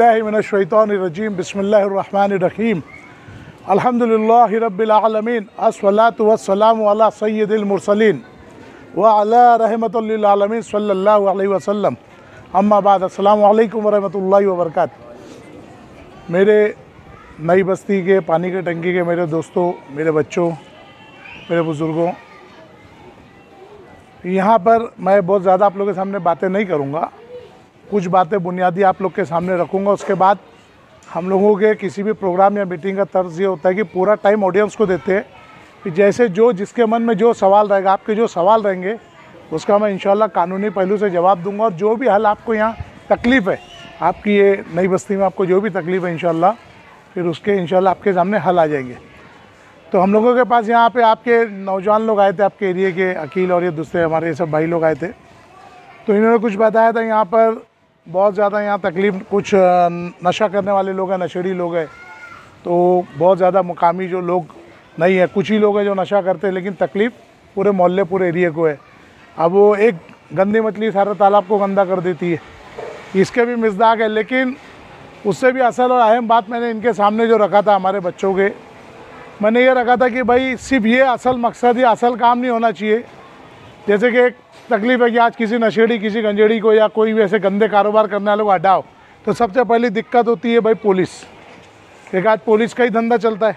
रजीम बसमीम अलहमदिल्ला للعالمين صلى الله عليه وسلم रहमतमीन بعد السلام عليكم अल्लाम الله وبركاته मेरे नई बस्ती के पानी के टंकी के मेरे दोस्तों मेरे बच्चों मेरे बुज़ुर्गों यहाँ पर मैं बहुत ज़्यादा आप लोगों के सामने बातें नहीं करूँगा कुछ बातें बुनियादी आप लोग के सामने रखूँगा उसके बाद हम लोगों के किसी भी प्रोग्राम या मीटिंग का तर्ज ये होता है कि पूरा टाइम ऑडियंस को देते हैं कि जैसे जो जिसके मन में जो सवाल रहेगा आपके जो सवाल रहेंगे उसका मैं इंशाल्लाह कानूनी पहलू से जवाब दूंगा और जो भी हल आपको यहाँ तकलीफ़ है आपकी ये नई बस्ती में आपको जो भी तकलीफ़ है इनशाला फिर उसके इनशाला आपके सामने हल आ जाएंगे तो हम लोगों के पास यहाँ पे आपके नौजवान लोग आए थे आपके एरिए के अकील और ये दूसरे हमारे ये सब भाई लोग आए थे तो इन्होंने कुछ बताया था यहाँ पर बहुत ज़्यादा यहाँ तकलीफ कुछ नशा करने वाले लोग हैं नशेड़ी लोग हैं तो बहुत ज़्यादा मुकामी जो लोग नहीं है कुछ ही लोग हैं जो नशा करते हैं लेकिन तकलीफ़ पूरे मोहल्ले पूरे एरिए को है अब वो एक गंदी मछली सारा तालाब को गंदा कर देती है इसके भी मजदाक है लेकिन उससे भी असल और अहम बात मैंने इनके सामने जो रखा था हमारे बच्चों के मैंने ये रखा था कि भाई सिर्फ ये असल मकसद या असल काम नहीं होना चाहिए जैसे कि एक तकलीफ़ है कि आज किसी नशेड़ी किसी गंजेड़ी को या कोई भी ऐसे गंदे कारोबार करने वाले को हटाओ तो सबसे पहली दिक्कत होती है भाई पुलिस एक आज पुलिस का ही धंधा चलता है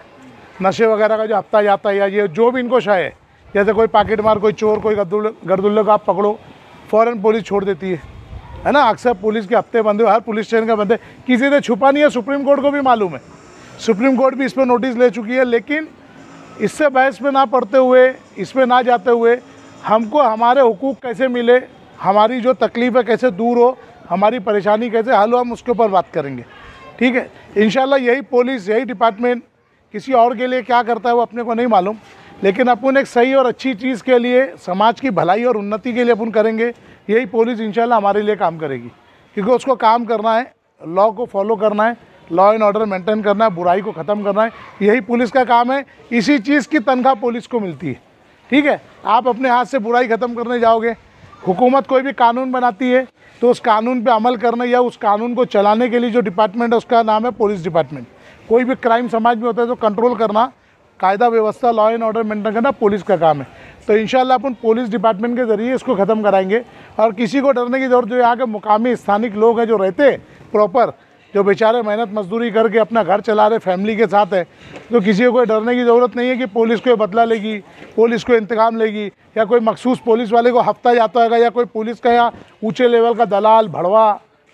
नशे वगैरह का जो हफ्ता जाता है या ये जो भी इनको शाये है जैसे कोई पाकिट मार कोई चोर कोई गर्दुल्ले का आप पकड़ो फ़ौरन पुलिस छोड़ देती है है ना अक्सर पुलिस के हफ्ते बंदे हर पुलिस स्टेशन का बंदे किसी ने छुपा नहीं है सुप्रीम कोर्ट को भी मालूम है सुप्रीम कोर्ट भी इस पर नोटिस ले चुकी है लेकिन इससे बहस में ना पड़ते हुए इस पर ना जाते हुए हमको हमारे हकूक़ कैसे मिले हमारी जो तकलीफ है कैसे दूर हो हमारी परेशानी कैसे हल हो हम उसके ऊपर बात करेंगे ठीक है इन यही पुलिस यही डिपार्टमेंट किसी और के लिए क्या करता है वो अपने को नहीं मालूम लेकिन अपन एक सही और अच्छी चीज़ के लिए समाज की भलाई और उन्नति के लिए अपन करेंगे यही पुलिस इन हमारे लिए काम करेगी क्योंकि उसको काम करना है लॉ को फॉलो करना है लॉ एंड ऑर्डर मेंटेन करना है बुराई को ख़त्म करना है यही पुलिस का काम है इसी चीज़ की तनख्वाह पुलिस को मिलती है ठीक है आप अपने हाथ से बुराई ख़त्म करने जाओगे हुकूमत कोई भी कानून बनाती है तो उस कानून पे अमल करने या उस कानून को चलाने के लिए जो डिपार्टमेंट है उसका नाम है पुलिस डिपार्टमेंट कोई भी क्राइम समाज में होता है तो कंट्रोल करना कायदा व्यवस्था लॉ एंड ऑर्डर मेंटेन करना पुलिस का काम है तो इन अपन पुलिस डिपार्टमेंट के ज़रिए इसको ख़त्म कराएंगे और किसी को डरने की जरूरत जो यहाँ के मुकामी स्थानिक लोग हैं जो रहते हैं प्रॉपर जो बेचारे मेहनत मजदूरी करके अपना घर चला रहे फैमिली के साथ है तो किसी को कोई डरने की ज़रूरत नहीं है कि पुलिस को बदला लेगी पुलिस को इंतकाम लेगी या कोई मखसूस पुलिस वाले को हफ्ता जाता होगा या कोई पुलिस का या ऊँचे लेवल का दलाल भड़वा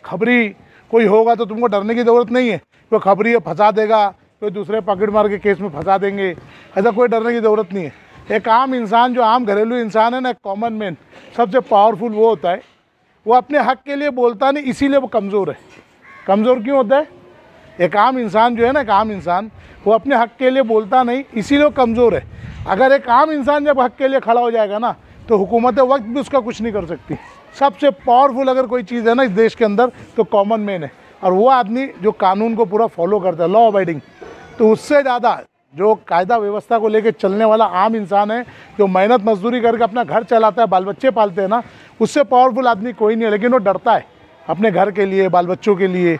खबरी कोई होगा तो तुमको डरने की ज़रूरत नहीं है कोई खबरी फंसा देगा कोई दूसरे पकड़ मार के केस में फंसा देंगे ऐसा कोई डरने की ज़रूरत नहीं है एक आम इंसान जो आम घरेलू इंसान है ना कॉमन मैन सबसे पावरफुल वो होता है वो अपने हक के लिए बोलता नहीं इसीलिए वो कमज़ोर है कमज़ोर क्यों होता है एक आम इंसान जो है ना एक आम इंसान वो अपने हक के लिए बोलता नहीं इसीलिए कमज़ोर है अगर एक आम इंसान जब हक के लिए खड़ा हो जाएगा ना तो हुकूमत वक्त भी उसका कुछ नहीं कर सकती सबसे पावरफुल अगर कोई चीज़ है ना इस देश के अंदर तो कॉमन मैन है और वो आदमी जो कानून को पूरा फॉलो करता है लॉ अबाइडिंग तो उससे ज़्यादा जो कायदा व्यवस्था को लेकर चलने वाला आम इंसान है जो मेहनत मजदूरी करके अपना घर चलाता है बाल बच्चे पालते हैं ना उससे पावरफुल आदमी कोई नहीं है लेकिन वो डरता है अपने घर के लिए बाल बच्चों के लिए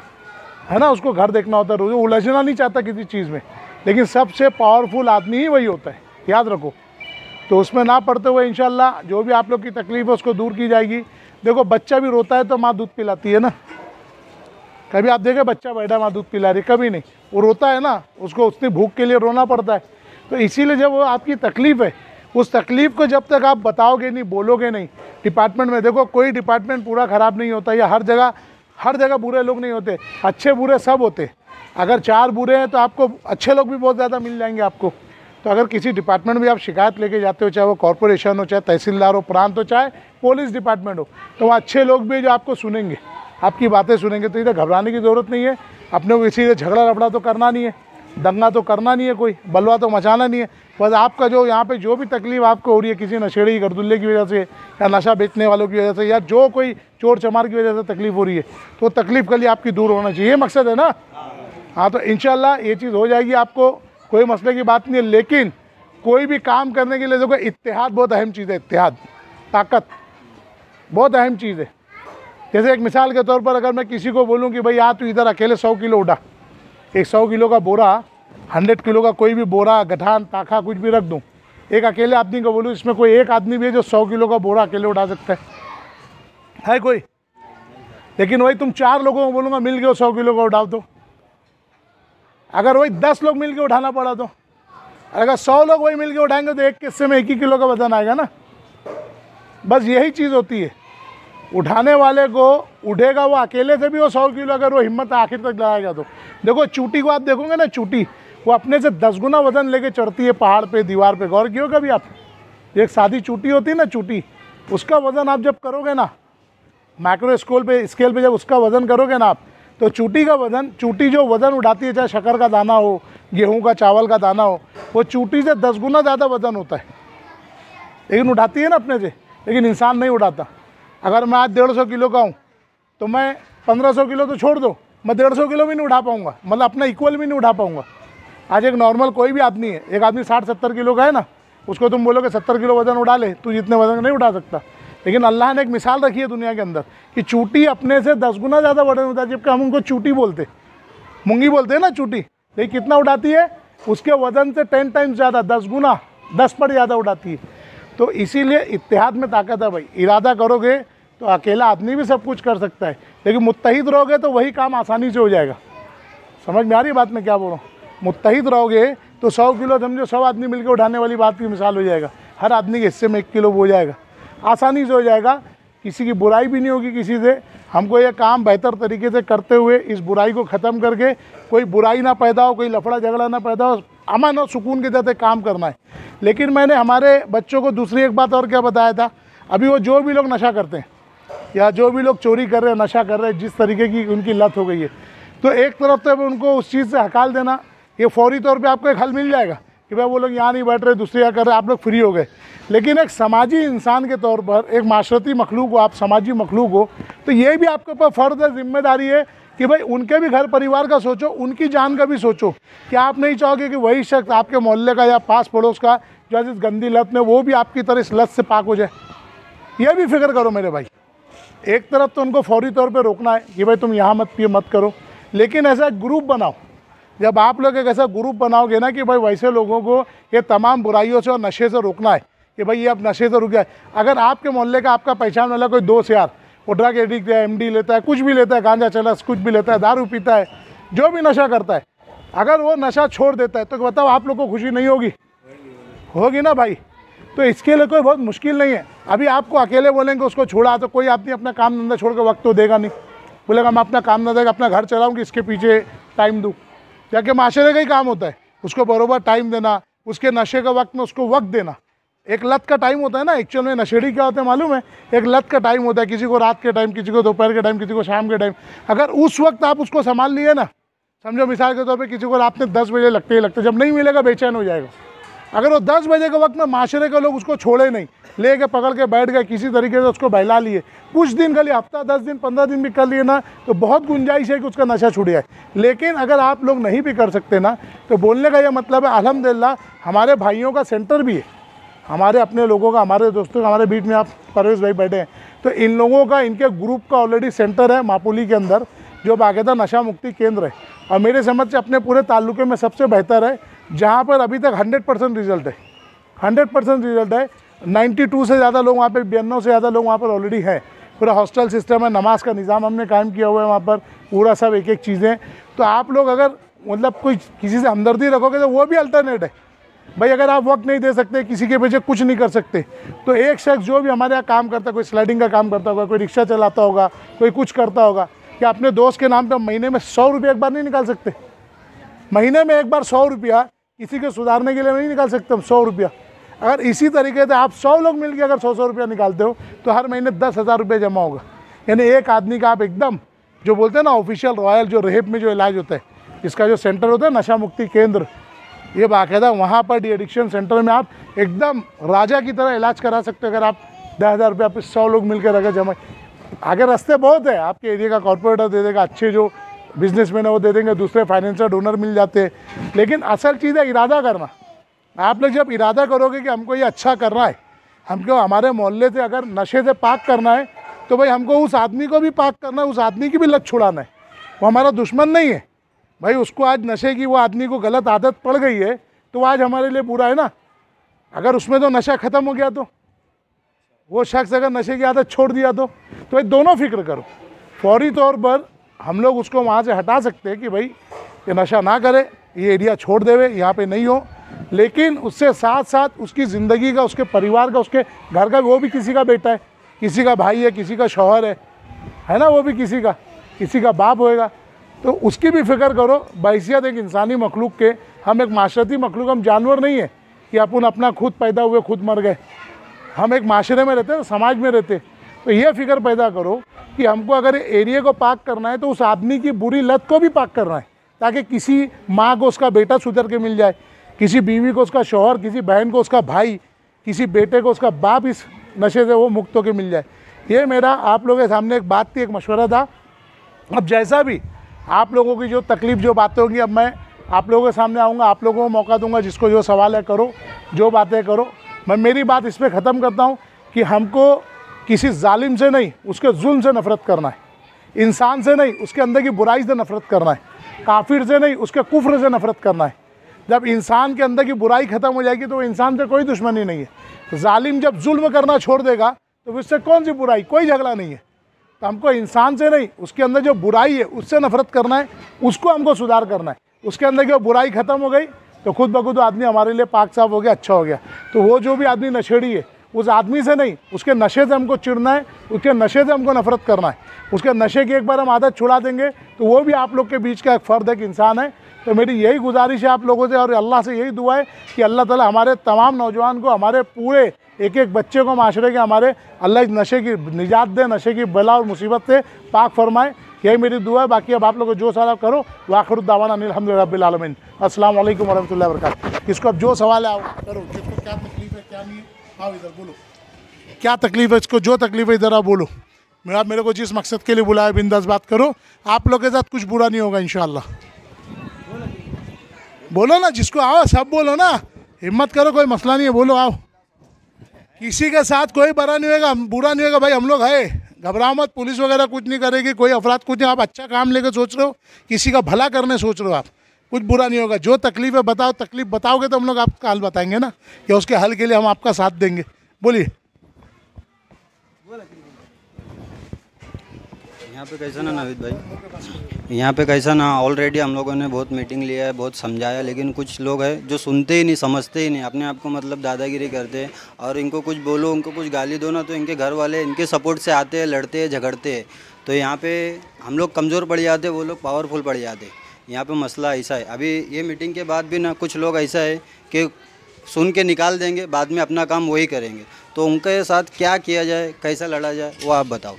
है ना उसको घर देखना होता है रोज़ उलझना नहीं चाहता किसी चीज़ में लेकिन सबसे पावरफुल आदमी ही वही होता है याद रखो तो उसमें ना पढ़ते हुए इन जो भी आप लोग की तकलीफ है उसको दूर की जाएगी देखो बच्चा भी रोता है तो माँ दूध पिलाती है ना कभी आप देखें बच्चा बैठा माँ दूध पिला रही कभी नहीं वो रोता है ना उसको उतनी भूख के लिए रोना पड़ता है तो इसीलिए जब वो आपकी तकलीफ़ है उस तकलीफ़ को जब तक आप बताओगे नहीं बोलोगे नहीं डिपार्टमेंट में देखो कोई डिपार्टमेंट पूरा ख़राब नहीं होता या हर जगह हर जगह बुरे लोग नहीं होते अच्छे बुरे सब होते अगर चार बुरे हैं तो आपको अच्छे लोग भी बहुत ज़्यादा मिल जाएंगे आपको तो अगर किसी डिपार्टमेंट में आप शिकायत लेके जाते हो चाहे वो कॉरपोरेशन हो चाहे तहसीलदार हो प्रांत हो चाहे पुलिस डिपार्टमेंट हो तो वहाँ अच्छे लोग भी जो आपको सुनेंगे आपकी बातें सुनेंगे तो इधर घबराने की ज़रूरत नहीं है अपने को किसी से झगड़ा लफड़ा तो करना नहीं है दंगा तो करना नहीं है कोई बलवा तो मचाना नहीं है बस आपका जो यहाँ पे जो भी तकलीफ़ आपको हो रही है किसी नशेड़ी गर्दुल्ले की वजह से या नशा बेचने वालों की वजह से या जो कोई चोर चमार की वजह से तकलीफ़ हो रही है तो तकलीफ़ कली आपकी दूर होना चाहिए ये मकसद है ना हाँ तो इन ये चीज़ हो जाएगी आपको कोई मसले की बात नहीं है लेकिन कोई भी काम करने के लिए देखो इतिहाद बहुत अहम चीज़ है इतिहाद ताकत बहुत अहम चीज़ है जैसे एक मिसाल के तौर पर अगर मैं किसी को बोलूँ कि भाई यहाँ तू इधर अकेले सौ किलो उठा एक सौ किलो का बोरा हंड्रेड किलो का कोई भी बोरा गठान ताखा कुछ भी रख दूँ एक अकेले आदमी को बोलूँ इसमें कोई एक आदमी भी है जो सौ किलो का बोरा अकेले उठा सकता है है कोई लेकिन वही तुम चार लोगों को बोलूँगा मिल के सौ किलो का उठा दो तो। अगर वही दस लोग मिल के उठाना पड़ा तो अगर सौ लोग वही मिल के उठाएंगे तो एक किस्से में एक ही किलो का वजन आएगा ना बस यही चीज़ होती है उठाने वाले को उठेगा वो अकेले से भी वो सौ किलो अगर वो हिम्मत आखिर तक लगाएगा तो देखो चूटी को आप देखोगे ना चूटी वो अपने से दस गुना वजन लेके चढ़ती है पहाड़ पे दीवार पे गौर क्यों कभी आप एक सादी चूटी होती है ना चूटी उसका वज़न आप जब करोगे ना माइक्रो स्कोल पे स्केल पे जब उसका वज़न करोगे ना आप तो चूटी का वज़न चूटी जो वज़न उठाती है चाहे शक्कर का दाना हो गेहूँ का चावल का दाना हो वो चूटी से दस गुना ज़्यादा वज़न होता है लेकिन उठाती है ना अपने से लेकिन इंसान नहीं उठाता अगर मैं आज डेढ़ सौ किलो का हूँ तो मैं पंद्रह सौ किलो तो छोड़ दो मैं डेढ़ सौ किलो भी नहीं उठा पाऊँगा मतलब अपना इक्वल भी नहीं उठा पाऊँगा आज एक नॉर्मल कोई भी आदमी है एक आदमी साठ सत्तर किलो का है ना उसको तुम बोलोगे सत्तर किलो वजन उठा ले तू जितने वजन नहीं उठा सकता लेकिन अल्लाह ने एक मिसाल रखी है दुनिया के अंदर कि चूटी अपने से दस गुना ज़्यादा वजन उठा है जबकि हम उनको चूटी बोलते मुंगी बोलते हैं ना चूटी लेकिन कितना उठाती है उसके वजन से टेन टाइम्स ज़्यादा दस गुना दस पर ज़्यादा उठाती है तो इसीलिए इतिहाद में ताकत है भाई इरादा करोगे तो अकेला आदमी भी सब कुछ कर सकता है लेकिन मुतहद रहोगे तो वही काम आसानी से हो जाएगा समझ में आ रही बात मैं क्या बोल रहा हूँ मुतहद रहोगे तो सौ किलो समझो सौ आदमी मिलकर उठाने वाली बात की मिसाल हो जाएगा हर आदमी के हिस्से में एक किलो हो जाएगा आसानी से हो जाएगा किसी की बुराई भी नहीं होगी किसी से हमको यह काम बेहतर तरीके से करते हुए इस बुराई को ख़त्म करके कोई बुराई ना पैदा हो कोई लफड़ा झगड़ा ना पैदा हो अमन और सुकून के तहत काम करना है लेकिन मैंने हमारे बच्चों को दूसरी एक बात और क्या बताया था अभी वो जो भी लोग नशा करते हैं या जो भी लोग चोरी कर रहे हैं नशा कर रहे हैं जिस तरीके की उनकी लत हो गई है तो एक तरफ तो उनको उस चीज़ से हकाल देना ये फौरी तौर पे आपको एक हल मिल जाएगा कि भाई वो लोग यहाँ नहीं बैठ रहे दूसरे यहाँ कर रहे आप लोग फ्री हो गए लेकिन एक समाजी इंसान के तौर पर एक माशरती मखलूक हो आप समाजी मखलूक हो तो ये भी आपके ऊपर फ़र्ज है जिम्मेदारी है कि भाई उनके भी घर परिवार का सोचो उनकी जान का भी सोचो कि आप नहीं चाहोगे कि वही शख्स आपके मोहल्ले का या पास पड़ोस का जो इस गंदी लत में वो भी आपकी तरह इस लत से पाक हो जाए ये भी फिक्र करो मेरे भाई एक तरफ तो उनको फौरी तौर पे रोकना है कि भाई तुम यहाँ मत पिए मत करो लेकिन ऐसा ग्रुप बनाओ जब आप लोग एक ऐसा ग्रुप बनाओगे ना कि भाई वैसे लोगों को ये तमाम बुराइयों से और नशे से रोकना है कि भाई ये अब नशे से रुक जाए अगर आपके मोहल्ले का आपका पहचान वाला कोई दोस्त यार वो ड्रग एडिक्ट है एम लेता है कुछ भी लेता है गांजा चला कुछ भी लेता है दारू पीता है जो भी नशा करता है अगर वो नशा छोड़ देता है तो बताओ आप लोग को खुशी नहीं होगी होगी ना भाई तो इसके लिए कोई बहुत मुश्किल नहीं है अभी आपको अकेले बोलेंगे उसको छोड़ा तो कोई आदमी अपना काम धंधा छोड़ कर वक्त तो देगा नहीं बोलेगा मैं अपना काम धंधा अपना घर चलाऊँगी इसके पीछे टाइम दूँ जाके माशरे का ही काम होता है उसको बरोबर टाइम देना उसके नशे का वक्त में उसको वक्त देना एक लत का टाइम होता है ना एक्चुअल में नशेड़ी क्या होता है मालूम है एक लत का टाइम होता है किसी को रात के टाइम किसी को दोपहर के टाइम किसी को शाम के टाइम अगर उस वक्त आप उसको संभाल लिए ना समझो मिसाल के तौर पर किसी को रात में दस बजे लगते ही लगते जब नहीं मिलेगा बेचैन हो जाएगा अगर वो दस बजे के वक्त में माशरे के लोग उसको छोड़े नहीं ले के पकड़ के बैठ गए किसी तरीके से उसको बहला लिए कुछ दिन खाली हफ्ता दस दिन पंद्रह दिन भी कर लिए ना तो बहुत गुंजाइश है कि उसका नशा छूट जाए लेकिन अगर आप लोग नहीं भी कर सकते ना तो बोलने का यह मतलब है अलहमदिल्ला हमारे भाइयों का सेंटर भी है हमारे अपने लोगों का हमारे दोस्तों का हमारे बीच में आप परवेश भाई बैठे हैं तो इन लोगों का इनके ग्रुप का ऑलरेडी सेंटर है मापुली के अंदर जो बाकायदा नशा मुक्ति केंद्र है और मेरे समझ से अपने पूरे ताल्लुके में सबसे बेहतर है जहाँ पर अभी तक 100 परसेंट रिजल्ट है 100 परसेंट रिजल्ट है 92 से ज़्यादा लोग वहाँ पर बयानवे से ज़्यादा लोग वहाँ पर ऑलरेडी हैं पूरा हॉस्टल सिस्टम है नमाज का निज़ाम हमने कायम किया हुआ है वहाँ पर पूरा सब एक एक चीज़ें तो आप लोग अगर मतलब कोई किसी से हमदर्दी रखोगे तो वो भी अल्टरनेट है भाई अगर आप वक्त नहीं दे सकते किसी के पीछे कुछ नहीं कर सकते तो एक शख्स जो भी हमारे यहाँ काम करता है कोई स्लाइडिंग का काम करता होगा कोई रिक्शा चलाता होगा कोई कुछ करता होगा क्या अपने दोस्त के नाम पर महीने में सौ रुपये एक बार नहीं निकाल सकते महीने में एक बार सौ रुपया किसी को सुधारने के लिए नहीं निकाल सकते हम सौ रुपया अगर इसी तरीके से आप सौ लोग मिलकर अगर सौ सौ रुपया निकालते हो तो हर महीने दस हज़ार रुपये जमा होगा यानी एक आदमी का आप एकदम जो बोलते हैं ना ऑफिशियल रॉयल जो रेप में जो इलाज होता है इसका जो सेंटर होता है नशा मुक्ति केंद्र ये बाकायदा वहाँ पर डी एडिक्शन सेंटर में आप एकदम राजा की तरह इलाज करा सकते हो अगर आप दस हज़ार रुपये आप सौ लोग मिलकर अगर जमा आगे रास्ते बहुत है आपके एरिया का कॉरपोरेटर दे देगा अच्छे जो बिजनेसमैन है वो दे देंगे दूसरे फाइनेंशियल डोनर मिल जाते हैं लेकिन असल चीज़ है इरादा करना आप लोग जब इरादा करोगे कि हमको ये अच्छा करना है हमको हमारे मोहल्ले से अगर नशे से पाक करना है तो भाई हमको उस आदमी को भी पाक करना है उस आदमी की भी लत छुड़ाना है वो हमारा दुश्मन नहीं है भाई उसको आज नशे की वो आदमी को गलत आदत पड़ गई है तो आज हमारे लिए बुरा है ना अगर उसमें तो नशा ख़त्म हो गया तो वो शख्स अगर नशे की आदत छोड़ दिया तो, तो भाई दोनों फिक्र करो फौरी तौर पर हम लोग उसको वहाँ से हटा सकते हैं कि भाई ये नशा ना करे ये एरिया छोड़ देवे यहाँ पे नहीं हो लेकिन उससे साथ साथ उसकी ज़िंदगी का उसके परिवार का उसके घर का वो भी किसी का बेटा है किसी का भाई है किसी का शौहर है है ना वो भी किसी का किसी का बाप होएगा तो उसकी भी फिक्र करो बहसीत एक इंसानी मखलूक के हम एक माशरती मखलूक हम जानवर नहीं है कि अपन अपना खुद पैदा हुए खुद मर गए हम एक माशरे में रहते हैं समाज में रहते हैं तो ये फिगर पैदा करो कि हमको अगर एरिया को पाक करना है तो उस आदमी की बुरी लत को भी पाक करना है ताकि किसी माँ को उसका बेटा सुधर के मिल जाए किसी बीवी को उसका शोहर किसी बहन को उसका भाई किसी बेटे को उसका बाप इस नशे से वो मुक्त होकर मिल जाए ये मेरा आप लोगों के सामने एक बात थी एक मशवरा था अब जैसा भी आप लोगों की जो तकलीफ़ जो बातें होंगी अब मैं आप लोगों के सामने आऊँगा आप लोगों को मौका दूंगा जिसको जो सवाल है करो जो बातें करो मैं मेरी बात इस पर ख़त्म करता हूँ कि हमको किसी जालिम से नहीं उसके जुल्म से नफ़रत करना है इंसान से नहीं उसके अंदर की बुराई से नफ़रत करना है काफिर से नहीं उसके कुफ्र से नफ़रत करना है जब इंसान के अंदर की बुराई ख़त्म हो जाएगी तो इंसान से कोई दुश्मनी नहीं है जालिम जब जुल्म करना छोड़ देगा तो उससे कौन सी बुराई कोई झगड़ा नहीं है तो हमको इंसान से नहीं उसके अंदर जो बुराई है उससे नफ़रत करना है उसको हमको सुधार करना है उसके अंदर की बुराई ख़त्म हो गई तो खुद ब खुद आदमी हमारे लिए पाक साफ हो गया अच्छा हो गया तो वो जो भी आदमी नछेड़ी है उस आदमी से नहीं उसके नशे से हमको चिड़ना है उसके नशे से हमको नफरत करना है उसके नशे की एक बार हम आदत छुड़ा देंगे तो वो भी आप लोग के बीच का एक फ़र्द एक इंसान है तो मेरी यही गुजारिश है आप लोगों से और अल्लाह से यही दुआ है कि अल्लाह ताला हमारे तमाम नौजवान को हमारे पूरे एक एक बच्चे को माशरे के हमारे अल्लाह इस नशे की निजात दे नशे की बला और मुसीबत से पाक फरमाए यही मेरी दुआ है बाकी अब आप लोगों को जो सवाल करो वाखिर दावान रबीआलमिन असल वरहमल वरक इसको अब जो सवाल है आप करो किसको क्या तकलीफ है क्या नहीं है हाँ, इधर बोलो क्या तकलीफ है इसको जो तकलीफ है इधर आप बोलो मेरा मेरे को जिस मकसद के लिए बुलाया बिंदास बात करो आप लोग के साथ कुछ बुरा नहीं होगा इन बोलो ना जिसको आओ सब बोलो ना हिम्मत करो कोई मसला नहीं है बोलो आओ किसी के साथ कोई बड़ा नहीं होगा बुरा नहीं होगा भाई हम लोग है घबराओ मत पुलिस वगैरह कुछ नहीं करेगी कोई अफराध कुछ नहीं आप अच्छा काम लेकर सोच रहे हो किसी का भला करने सोच रहे हो आप कुछ बुरा नहीं होगा जो तकलीफ है बताओ तकलीफ बताओगे तो हम लोग आपका हल बताएंगे ना या उसके हल के लिए हम आपका साथ देंगे बोलिए यहाँ पे कैसा ना नाविद भाई यहाँ पे कैसा ना ऑलरेडी हम लोगों ने बहुत मीटिंग लिया है बहुत समझाया लेकिन कुछ लोग हैं जो सुनते ही नहीं समझते ही नहीं अपने आप को मतलब दादागिरी करते हैं और इनको कुछ बोलो उनको कुछ गाली दो ना तो इनके घर वाले इनके सपोर्ट से आते हैं लड़ते हैं झगड़ते हैं तो यहाँ पे हम लोग कमज़ोर पड़ जाते वो लोग पावरफुल पड़ जाते हैं यहाँ पे मसला ऐसा है अभी ये मीटिंग के बाद भी ना कुछ लोग ऐसा है कि सुन के निकाल देंगे बाद में अपना काम वही करेंगे तो उनके साथ क्या किया जाए कैसा लड़ा जाए वो आप बताओ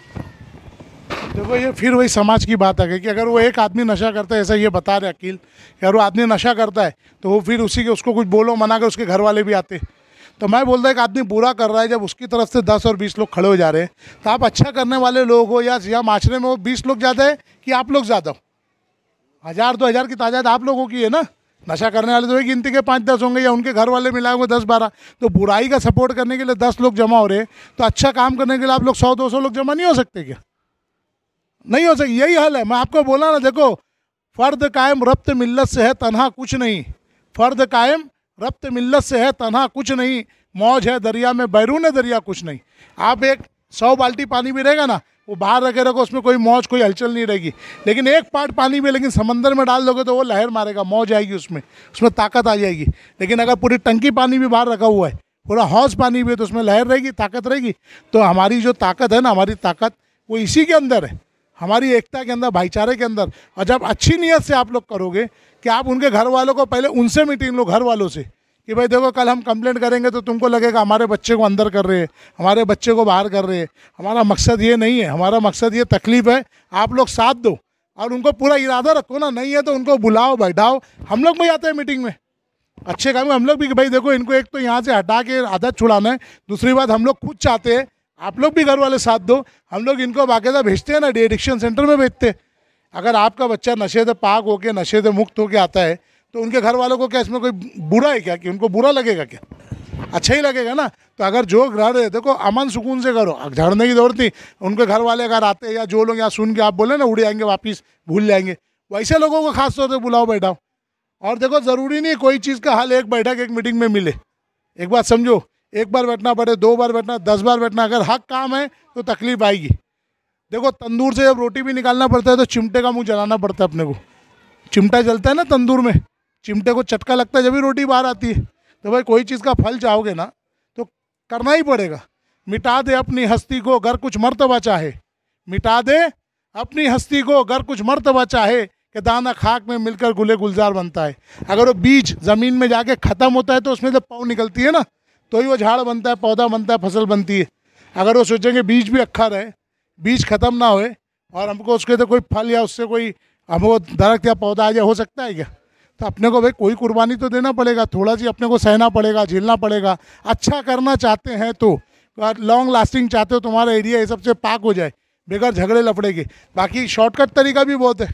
देखो ये फिर वही समाज की बात आ गई कि अगर वो एक आदमी नशा करता है ऐसा ये बता रहे अकील कि अगर वो आदमी नशा करता है तो वो फिर उसी के उसको कुछ बोलो मना कर उसके घर वाले भी आते तो मैं बोलता एक आदमी बुरा कर रहा है जब उसकी तरफ से दस और बीस लोग खड़े हो जा रहे हैं तो आप अच्छा करने वाले लोग हो या, या माशरे में वो बीस लोग ज़्यादा है कि आप लोग ज़्यादा हो हजार दो हजार की तादाद आप लोगों की है ना नशा करने वाले तो एक गिनती के पाँच दस होंगे या उनके घर वाले मिलाए होंगे दस बारह तो बुराई का सपोर्ट करने के लिए दस लोग जमा हो रहे हैं तो अच्छा काम करने के लिए आप लोग सौ दो सौ लोग जमा नहीं हो सकते क्या नहीं हो सकते यही हल है मैं आपको बोला ना देखो फ़र्द कायम रब्त मिल्लत से है तनहा कुछ नहीं फ़र्द कायम रब्त मिल्लत से है तनहा कुछ नहीं मौज है दरिया में बैरून है दरिया कुछ नहीं आप एक सौ बाल्टी पानी भी रहेगा ना वो बाहर रखे रखो उसमें कोई मौज कोई हलचल नहीं रहेगी लेकिन एक पार्ट पानी में लेकिन समंदर में डाल दोगे तो वो लहर मारेगा मौज आएगी उसमें उसमें ताकत आ जाएगी लेकिन अगर पूरी टंकी पानी भी बाहर रखा हुआ है पूरा हौस पानी भी है तो उसमें लहर रहेगी ताकत रहेगी तो हमारी जो ताकत है ना हमारी ताकत वो इसी के अंदर है हमारी एकता के अंदर भाईचारे के अंदर और जब अच्छी नीयत से आप लोग करोगे कि आप उनके घर वालों को पहले उनसे मीटिंग लो घर वालों से कि भाई देखो कल हम कंप्लेंट करेंगे तो तुमको लगेगा हमारे बच्चे को अंदर कर रहे हैं हमारे बच्चे को बाहर कर रहे हैं हमारा मकसद ये नहीं है हमारा मकसद ये तकलीफ़ है आप लोग साथ दो और उनको पूरा इरादा रखो ना नहीं है तो उनको बुलाओ बैठाओ हम लोग भी आते हैं मीटिंग में अच्छे काम हम लोग भी भाई देखो इनको एक तो यहाँ से हटा के आदत छुड़ाना है दूसरी बात हम लोग खुद चाहते हैं आप लोग भी घर वाले साथ दो हम लोग इनको बाकायदा भेजते हैं ना डी एडिक्शन सेंटर में भेजते हैं अगर आपका बच्चा नशे से पाक होके नशे से मुक्त होके आता है तो उनके घर वालों को क्या इसमें कोई बुरा है क्या कि उनको बुरा लगेगा क्या अच्छा ही लगेगा ना तो अगर जो घर देखो अमन सुकून से करो झड़ने की जरूरत नहीं उनके घर वाले अगर आते या जो लोग यहाँ सुन के आप बोले ना उड़ जाएंगे वापस भूल जाएंगे वैसे लोगों को खास तौर से बुलाओ बैठाओ और देखो ज़रूरी नहीं कोई चीज़ का हल एक बैठक एक मीटिंग में मिले एक बात समझो एक बार बैठना पड़े दो बार बैठना दस बार बैठना अगर हक काम है तो तकलीफ आएगी देखो तंदूर से जब रोटी भी निकालना पड़ता है तो चिमटे का मुंह जलाना पड़ता है अपने को चिमटा जलता है ना तंदूर में चिमटे को चटका लगता है जब भी रोटी बाहर आती है तो भाई कोई चीज़ का फल चाहोगे ना तो करना ही पड़ेगा मिटा दे अपनी हस्ती को अगर कुछ मरतबा चाहे मिटा दे अपनी हस्ती को अगर कुछ मरतबा चाहे कि दाना खाक में मिलकर गुले गुलजार बनता है अगर वो बीज ज़मीन में जाके ख़त्म होता है तो उसमें से पाव निकलती है ना तो ही वो झाड़ बनता है पौधा बनता है फसल बनती है अगर वो सोचेंगे बीज भी अक्खा रहे बीज ख़त्म ना होए और हमको उसके तो कोई फल या उससे कोई हमको दरख्त या पौधा आ जाए हो सकता है क्या तो अपने को भाई कोई कुर्बानी तो देना पड़ेगा थोड़ा जी अपने को सहना पड़ेगा झेलना पड़ेगा अच्छा करना चाहते हैं तो लॉन्ग लास्टिंग चाहते हो तो तुम्हारा एरिया ये सबसे पाक हो जाए बेकार झगड़े लफड़े के बाकी शॉर्टकट तरीका भी बहुत है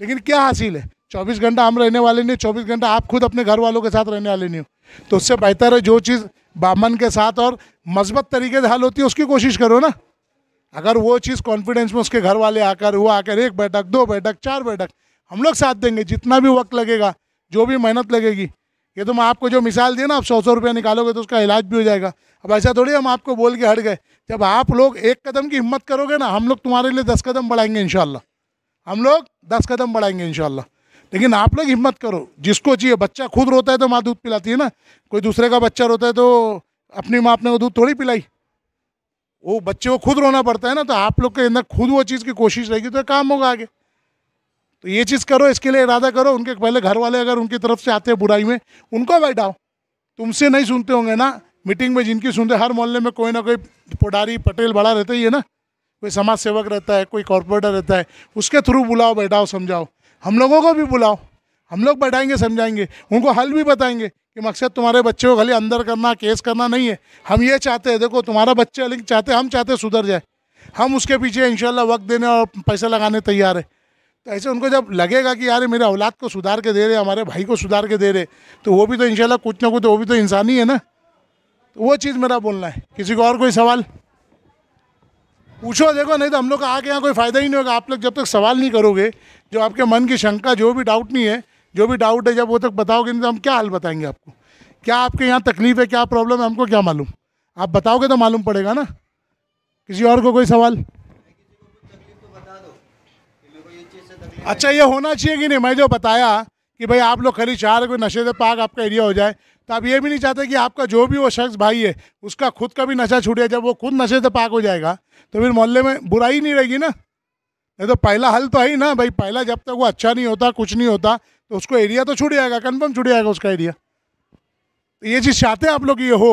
लेकिन क्या हासिल है चौबीस घंटा हम रहने वाले नहीं चौबीस घंटा आप खुद अपने घर वालों के साथ रहने वाले नहीं हो तो उससे बेहतर है जो चीज़ बामन के साथ और मजबूत तरीके से हल होती है उसकी कोशिश करो ना अगर वो चीज़ कॉन्फिडेंस में उसके घर वाले आकर वो आकर एक बैठक दो बैठक चार बैठक हम लोग साथ देंगे जितना भी वक्त लगेगा जो भी मेहनत लगेगी ये तो मैं आपको जो मिसाल दिए ना आप सौ सौ रुपया निकालोगे तो उसका इलाज भी हो जाएगा अब ऐसा थोड़ी हम आपको बोल के हट गए जब आप लोग एक कदम की हिम्मत करोगे ना हम लोग तुम्हारे लिए दस कदम बढ़ाएंगे इन हम लोग दस कदम बढ़ाएंगे इन लेकिन आप लोग हिम्मत करो जिसको चाहिए बच्चा खुद रोता है तो माँ दूध पिलाती है ना कोई दूसरे का बच्चा रोता है तो अपनी माँ अपने को दूध थोड़ी पिलाई वो बच्चे को खुद रोना पड़ता है ना तो आप लोग के अंदर खुद वो चीज़ की कोशिश रहेगी तो काम होगा आगे तो ये चीज़ करो इसके लिए इरादा करो उनके पहले घर वाले अगर उनकी तरफ से आते हैं बुराई में उनको बैठाओ तुमसे नहीं सुनते होंगे ना मीटिंग में जिनकी सुनते हर मोहल्ले में कोई ना कोई पोडारी पटेल बड़ा रहता ही है ना कोई समाज सेवक रहता है कोई कॉरपोरेटर रहता है उसके थ्रू बुलाओ बैठाओ समझाओ हम लोगों को भी बुलाओ हम लोग बैठाएंगे समझाएंगे उनको हल भी बताएंगे कि मकसद तुम्हारे बच्चे को खाली अंदर करना केस करना नहीं है हम ये चाहते हैं देखो तुम्हारा बच्चा लेकिन चाहते हम चाहते सुधर जाए हम उसके पीछे इंशाल्लाह वक्त देने और पैसा लगाने तैयार है तो ऐसे उनको जब लगेगा कि यार मेरे औलाद को सुधार के दे रहे हमारे भाई को सुधार के दे रहे तो वो भी तो इनशाला कुछ ना कुछ तो वो भी तो इंसान ही है ना तो वो चीज़ मेरा बोलना है किसी को और कोई सवाल पूछो देखो नहीं तो हम लोग का आके यहाँ कोई फ़ायदा ही नहीं होगा आप लोग जब तक सवाल नहीं करोगे जो आपके मन की शंका जो भी डाउट नहीं है जो भी डाउट है जब वो तक बताओगे नहीं तो हम क्या हाल बताएंगे आपको क्या आपके यहाँ तकलीफ़ है क्या प्रॉब्लम है हमको क्या मालूम आप बताओगे तो मालूम पड़ेगा ना किसी और को कोई सवाल अच्छा ये होना चाहिए कि नहीं मैं जो बताया कि भाई आप लोग खाली चाह रहे कोई नशे से पाक आपका एरिया हो जाए तो आप ये भी नहीं चाहते कि आपका जो भी वो शख्स भाई है उसका खुद का भी नशा छूटे जब वो खुद नशे से पाक हो जाएगा तो फिर मोहल्ले में बुराई नहीं रहेगी ना नहीं तो पहला हल तो है ही ना भाई पहला जब तक वो अच्छा नहीं होता कुछ नहीं होता तो उसको एरिया तो छूट जाएगा कन्फर्म छूट जाएगा उसका एरिया तो ये चीज़ चाहते हैं आप लोग ये हो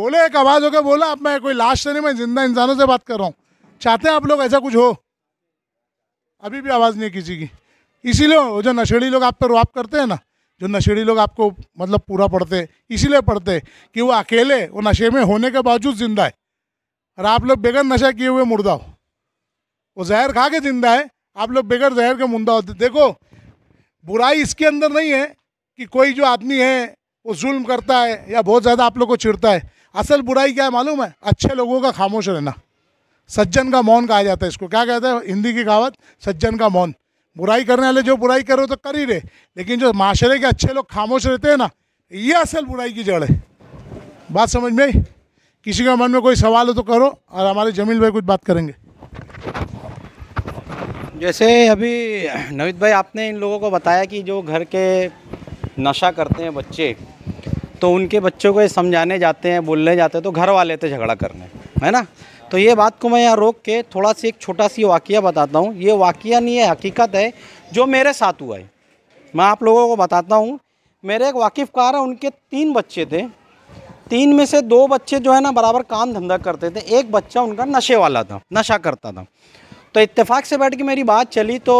बोले एक आवाज़ होकर बोला अब मैं कोई लाश से तो नहीं मैं जिंदा इंसानों से बात कर रहा हूँ चाहते हैं आप लोग ऐसा कुछ हो अभी भी आवाज़ नहीं किसी की इसीलिए जो नशेड़ी लोग आप पर रुआब करते हैं ना जो नशेड़ी लोग आपको मतलब पूरा पढ़ते इसीलिए पढ़ते कि वो अकेले वो नशे में होने के बावजूद ज़िंदा है और आप लोग बेगर नशा किए हुए मुर्दा हो वो जहर खा के ज़िंदा है आप लोग बेगर जहर के मुर्दा होते देखो बुराई इसके अंदर नहीं है कि कोई जो आदमी है वो जुल्म करता है या बहुत ज़्यादा आप लोग को चिड़ता है असल बुराई क्या है मालूम है अच्छे लोगों का खामोश रहना सज्जन का मौन कहा जाता है इसको क्या कहते हैं हिंदी की कहावत सज्जन का मौन बुराई करने वाले जो बुराई करो तो कर ही रहे लेकिन जो माशरे के अच्छे लोग खामोश रहते हैं ना ये असल बुराई की जड़ है बात समझ में किसी का मन में कोई सवाल हो तो करो और हमारे जमील भाई कुछ बात करेंगे जैसे अभी नवीद भाई आपने इन लोगों को बताया कि जो घर के नशा करते हैं बच्चे तो उनके बच्चों को समझाने जाते हैं बोलने जाते हैं तो घर वाले थे झगड़ा करने है ना तो ये बात को मैं यहाँ रोक के थोड़ा सी एक छोटा सी वाक़ बताता हूँ ये वाक़ नहीं है हकीकत है जो मेरे साथ हुआ है मैं आप लोगों को बताता हूँ मेरे एक वाकिफ़ कार है उनके तीन बच्चे थे तीन में से दो बच्चे जो है ना बराबर काम धंधा करते थे एक बच्चा उनका नशे वाला था नशा करता था तो इत्तेफाक से बैठ के मेरी बात चली तो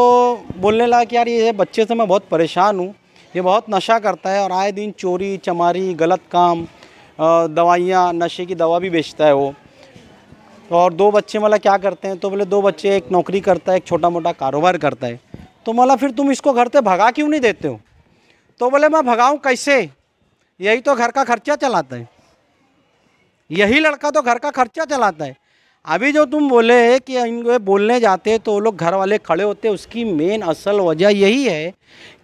बोलने लगा कि यार ये बच्चे से मैं बहुत परेशान हूँ ये बहुत नशा करता है और आए दिन चोरी चमारी गलत काम दवाइयाँ नशे की दवा भी बेचता है वो और दो बच्चे मतलब क्या करते हैं तो बोले दो बच्चे एक नौकरी करता है एक छोटा मोटा कारोबार करता है तो माला फिर तुम इसको घर से भगा क्यों नहीं देते हो तो बोले मैं भगाऊँ कैसे यही तो घर का खर्चा चलाता है यही लड़का तो घर का खर्चा चलाता है अभी जो तुम बोले कि इनको बोलने जाते तो वो लोग घर वाले खड़े होते उसकी मेन असल वजह यही है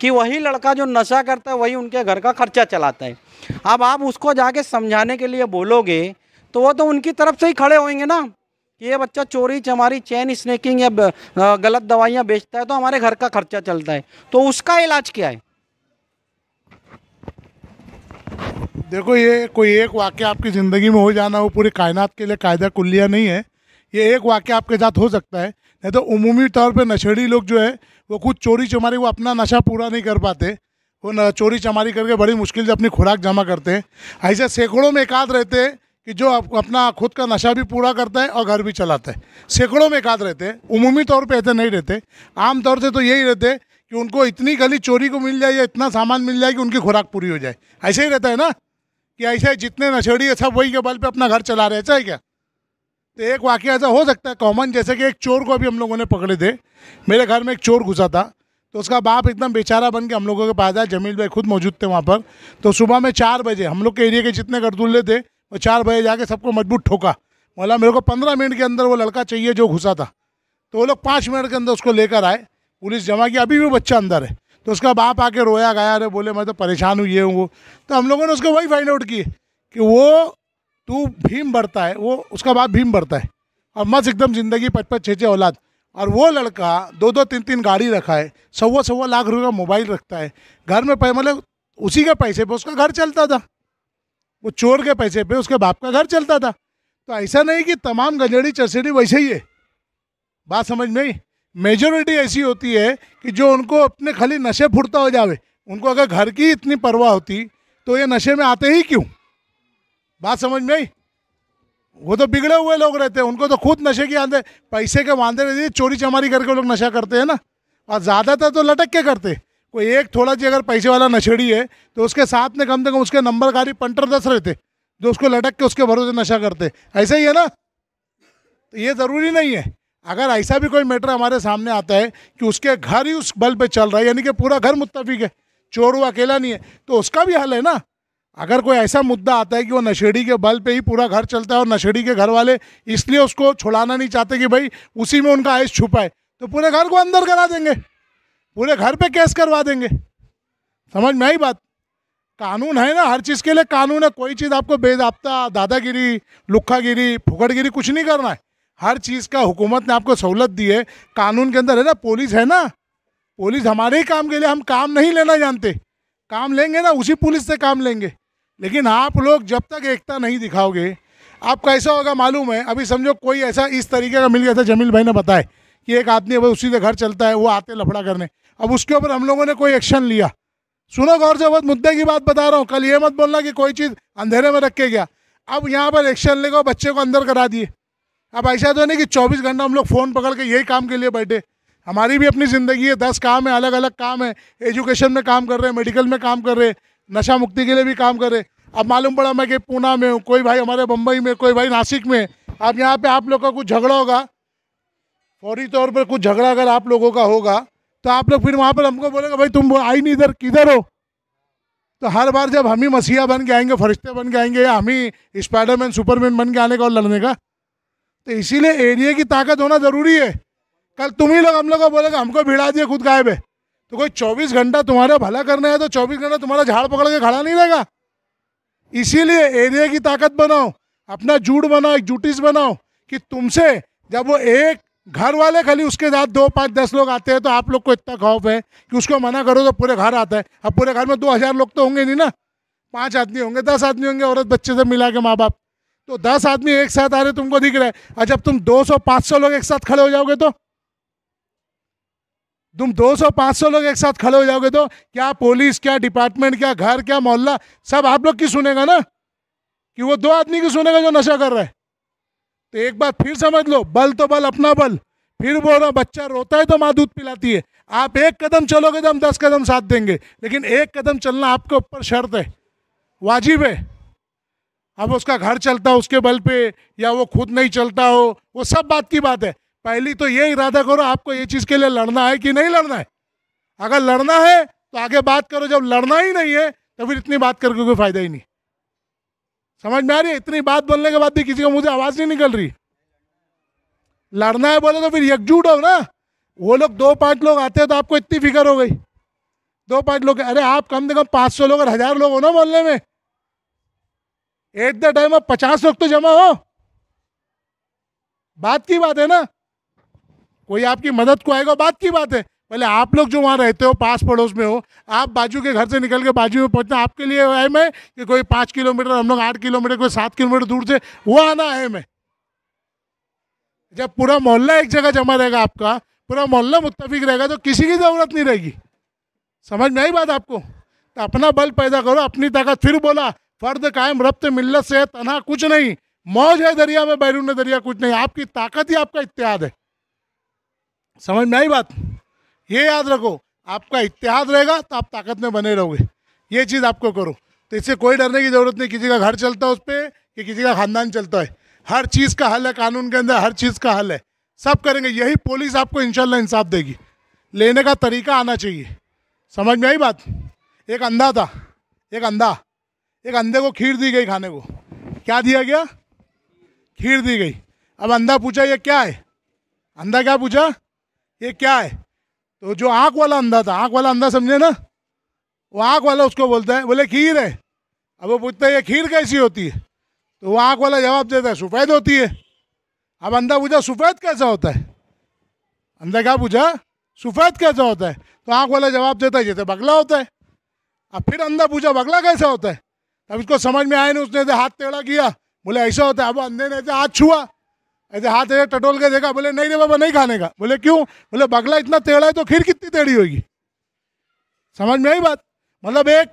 कि वही लड़का जो नशा करता है वही उनके घर का खर्चा चलाता है अब आप उसको जाके समझाने के लिए बोलोगे तो वो तो उनकी तरफ से ही खड़े होंगे ना कि ये बच्चा चोरी चमारी चैन स्नैकिंग या गलत दवाइयाँ बेचता है तो हमारे घर का खर्चा चलता है तो उसका इलाज क्या है देखो ये कोई एक वाक्य आपकी ज़िंदगी में हो जाना वो पूरी कायनात के लिए कायदा कुल्लिया नहीं है ये एक वाक्य आपके साथ हो सकता है नहीं तो उमूमी तौर पे नशेड़ी लोग जो है वो कुछ चोरी चमारी वो अपना नशा पूरा नहीं कर पाते वो चोरी चमारी करके बड़ी मुश्किल से अपनी खुराक जमा करते हैं ऐसे सैकड़ों में एक रहते हैं कि जो अपना खुद का नशा भी पूरा करता है और घर भी चलाता है सैकड़ों में एकाध रहते हैं उमूमी तौर पे ऐसे नहीं रहते आम तौर से तो यही रहते हैं कि उनको इतनी गली चोरी को मिल जाए या इतना सामान मिल जाए कि उनकी खुराक पूरी हो जाए ऐसे ही रहता है ना कि ऐसे जितने नशेड़ी है सब वही के बल पर अपना घर चला रहे ऐसा है क्या तो एक वाक्य ऐसा हो सकता है कॉमन जैसे कि एक चोर को अभी हम लोगों ने पकड़े थे मेरे घर में एक चोर घुसा था तो उसका बाप एकदम बेचारा बन के हम लोगों के पास आया जमील भाई खुद मौजूद थे वहाँ पर तो सुबह में चार बजे हम लोग के एरिया के जितने गर्दुल्ले थे मैं चार बजे जाके सबको मजबूत ठोका बोला मेरे को पंद्रह मिनट के अंदर वो लड़का चाहिए जो घुसा था तो वो लोग पाँच मिनट के अंदर उसको लेकर आए पुलिस जमा की अभी भी बच्चा अंदर है तो उसका बाप आके रोया गया अरे बोले मैं तो परेशान हुई हूँ वो तो हम लोगों ने उसको वही फाइंड आउट किए कि वो तू भीम बढ़ता है वो उसका बाप भीम बढ़ता है और मस्त एकदम ज़िंदगी पच पच छः छः औलाद और वो लड़का दो दो तीन तीन गाड़ी रखा है सवा सवा लाख रुपये का मोबाइल रखता है घर में मतलब उसी के पैसे पर उसका घर चलता था वो चोर के पैसे पे उसके बाप का घर चलता था तो ऐसा नहीं कि तमाम गजड़ी चरसेड़ी वैसे ही है बात समझ में मेजोरिटी ऐसी होती है कि जो उनको अपने खाली नशे फुरता हो जावे उनको अगर घर की इतनी परवाह होती तो ये नशे में आते ही क्यों बात समझ में आई वो तो बिगड़े हुए लोग रहते हैं उनको तो खुद नशे की आंधे पैसे के वांधे रहते चोरी चमारी करके लोग नशा करते हैं ना और ज़्यादातर तो लटक के करते कोई एक थोड़ा जी अगर पैसे वाला नशेड़ी है तो उसके साथ में कम से कम उसके नंबर गाड़ी पंटर दस रहते जो उसको लटक के उसके भरोसे नशा करते ऐसा ही है ना तो ये ज़रूरी नहीं है अगर ऐसा भी कोई मैटर हमारे सामने आता है कि उसके घर ही उस बल पे चल रहा है यानी कि पूरा घर मुतफिक है चोर हुआ अकेला नहीं है तो उसका भी हल है ना अगर कोई ऐसा मुद्दा आता है कि वो नशेड़ी के बल पे ही पूरा घर चलता है और नशेड़ी के घर वाले इसलिए उसको छुड़ाना नहीं चाहते कि भाई उसी में उनका आयुष छुपाए तो पूरे घर को अंदर करा देंगे पूरे घर पे केस करवा देंगे समझ में आई बात कानून है ना हर चीज़ के लिए कानून है कोई चीज़ आपको बेजाबता दादागिरी लुखागिरी फुकड़गिरी कुछ नहीं करना है हर चीज़ का हुकूमत ने आपको सहूलत दी है कानून के अंदर है ना पुलिस है ना पुलिस हमारे ही काम के लिए हम काम नहीं लेना जानते काम लेंगे ना उसी पुलिस से काम लेंगे लेकिन आप लोग जब तक एकता नहीं दिखाओगे आप कैसा होगा मालूम है अभी समझो कोई ऐसा इस तरीके का मिल गया था जमील भाई ने बताया कि एक आदमी अब उसी से घर चलता है वो आते लफड़ा करने अब उसके ऊपर हम लोगों ने कोई एक्शन लिया सुनो गौर से बहुत मुद्दे की बात बता रहा हूँ कल ये मत बोलना कि कोई चीज़ अंधेरे में रख के गया अब यहाँ पर एक्शन लेगा बच्चे को अंदर करा दिए अब ऐसा तो नहीं कि चौबीस घंटा हम लोग फ़ोन पकड़ के यही काम के लिए बैठे हमारी भी अपनी ज़िंदगी है दस काम है अलग अलग काम है एजुकेशन में काम कर रहे हैं मेडिकल में काम कर रहे हैं नशा मुक्ति के लिए भी काम कर रहे अब मालूम पड़ा मैं कि पूना में हूँ कोई भाई हमारे बम्बई में कोई भाई नासिक में अब यहाँ पर आप लोग का कुछ झगड़ा होगा फौरी तौर पर कुछ झगड़ा अगर आप लोगों का होगा तो आप लोग फिर वहाँ पर हमको बोलेगा भाई तुम आई नहीं इधर किधर हो तो हर बार जब हम ही मसीहा बन के आएंगे फरिश्ते बन के आएंगे या हम ही स्पाइडरमैन सुपरमैन बन के आने का और लड़ने का तो इसीलिए एरिया की ताकत होना ज़रूरी है कल तुम ही लोग हम लोग को बोलेगा हमको भिड़ा दिए खुद गायब है तो कोई चौबीस घंटा तुम्हारा भला करना है तो चौबीस घंटा तुम्हारा झाड़ पकड़ के खड़ा नहीं रहेगा इसीलिए एरिया की ताकत बनाओ अपना जूट बनाओ एक जूटिस बनाओ कि तुमसे जब वो एक घर वाले खाली उसके साथ दो पाँच दस लोग आते हैं तो आप लोग को इतना खौफ है कि उसको मना करो तो पूरे घर आता है अब पूरे घर में दो हज़ार लोग तो होंगे नहीं ना पाँच आदमी होंगे दस आदमी होंगे औरत बच्चे से मिला के माँ बाप तो दस आदमी एक साथ आ रहे तुमको दिख रहा है और जब तुम दो सौ पाँच सौ लोग एक साथ खड़े हो जाओगे तो तुम 200-500 लोग एक साथ खड़े हो जाओगे तो क्या पुलिस क्या डिपार्टमेंट क्या घर क्या मोहल्ला सब आप लोग की सुनेगा ना कि वो दो आदमी की सुनेगा जो नशा कर रहा है तो एक बात फिर समझ लो बल तो बल अपना बल फिर बोल रहा बच्चा रोता है तो माँ दूध पिलाती है आप एक कदम चलोगे तो हम दस कदम साथ देंगे लेकिन एक कदम चलना आपके ऊपर शर्त है वाजिब है अब उसका घर चलता हो उसके बल पे या वो खुद नहीं चलता हो वो सब बात की बात है पहली तो ये इरादा करो आपको ये चीज़ के लिए लड़ना है कि नहीं लड़ना है अगर लड़ना है तो आगे बात करो जब लड़ना ही नहीं है तो फिर इतनी बात करके कोई फ़ायदा ही नहीं समझ में आ रही है इतनी बात बोलने के बाद भी किसी को मुझे आवाज़ नहीं निकल रही लड़ना है बोले तो फिर एकजुट हो ना वो लोग दो पांच लोग आते हैं तो आपको इतनी फिक्र हो गई दो पांच लोग अरे आप कम से कम पांच सौ लोग और हज़ार लोग हो ना बोलने में एट द टाइम आप पचास लोग तो जमा हो बात की बात है ना कोई आपकी मदद को आएगा बात की बात है पहले आप लोग जो वहाँ रहते हो पास पड़ोस में हो आप बाजू के घर से निकल के बाजू में पहुँचना आपके लिए अहम है कि कोई पाँच किलोमीटर हम लोग आठ किलोमीटर कोई सात किलोमीटर दूर से वो आना अहम है जब पूरा मोहल्ला एक जगह जमा रहेगा आपका पूरा मोहल्ला मुतफिक रहेगा तो किसी की ज़रूरत नहीं रहेगी समझ में आई बात आपको तो अपना बल पैदा करो अपनी ताकत फिर बोला फर्द कायम रब्त मिलत से तना कुछ नहीं मौज है दरिया में बैरून दरिया कुछ नहीं आपकी ताकत ही आपका इत्याद है समझ में आई बात ये याद रखो आपका इतिहाद रहेगा तो आप ताकत में बने रहोगे ये चीज़ आपको करो तो इससे कोई डरने की ज़रूरत नहीं किसी का घर चलता है उस पर कि किसी का ख़ानदान चलता है हर चीज़ का हल है कानून के अंदर हर चीज़ का हल है सब करेंगे यही पुलिस आपको इंशाल्लाह इंसाफ देगी लेने का तरीका आना चाहिए समझ में आई बात एक अंधा था एक अंधा एक अंधे को खीर दी गई खाने को क्या दिया गया खीर दी गई अब अंधा पूछा ये क्या है अंधा क्या पूछा ये क्या है तो जो आँख वाला अंधा था आँख वाला अंधा समझे ना वो आँख वाला उसको बोलता है बोले खीर है अब वो पूछता है ये खीर कैसी होती है तो वो आँख वाला जवाब देता है सफ़ेद होती है अब अंधा पूछा सफ़ेद कैसा होता है अंधा क्या पूछा सफ़ेद कैसा होता है तो आँख वाला जवाब देता है जैसे तो बगला होता है अब फिर अंधा पूछा बगला कैसा होता है अब इसको समझ में आया नहीं उसने तो हाथ टेढ़ा किया बोले ऐसा होता है अब अंधे ने तो हाथ छुआ ऐसे हाथ ऐसे टटोल के देखा बोले नहीं रे बाबा नहीं खाने का बोले क्यों बोले बगला इतना टेढ़ा है तो खीर कितनी टेढ़ी होगी समझ में आई बात मतलब एक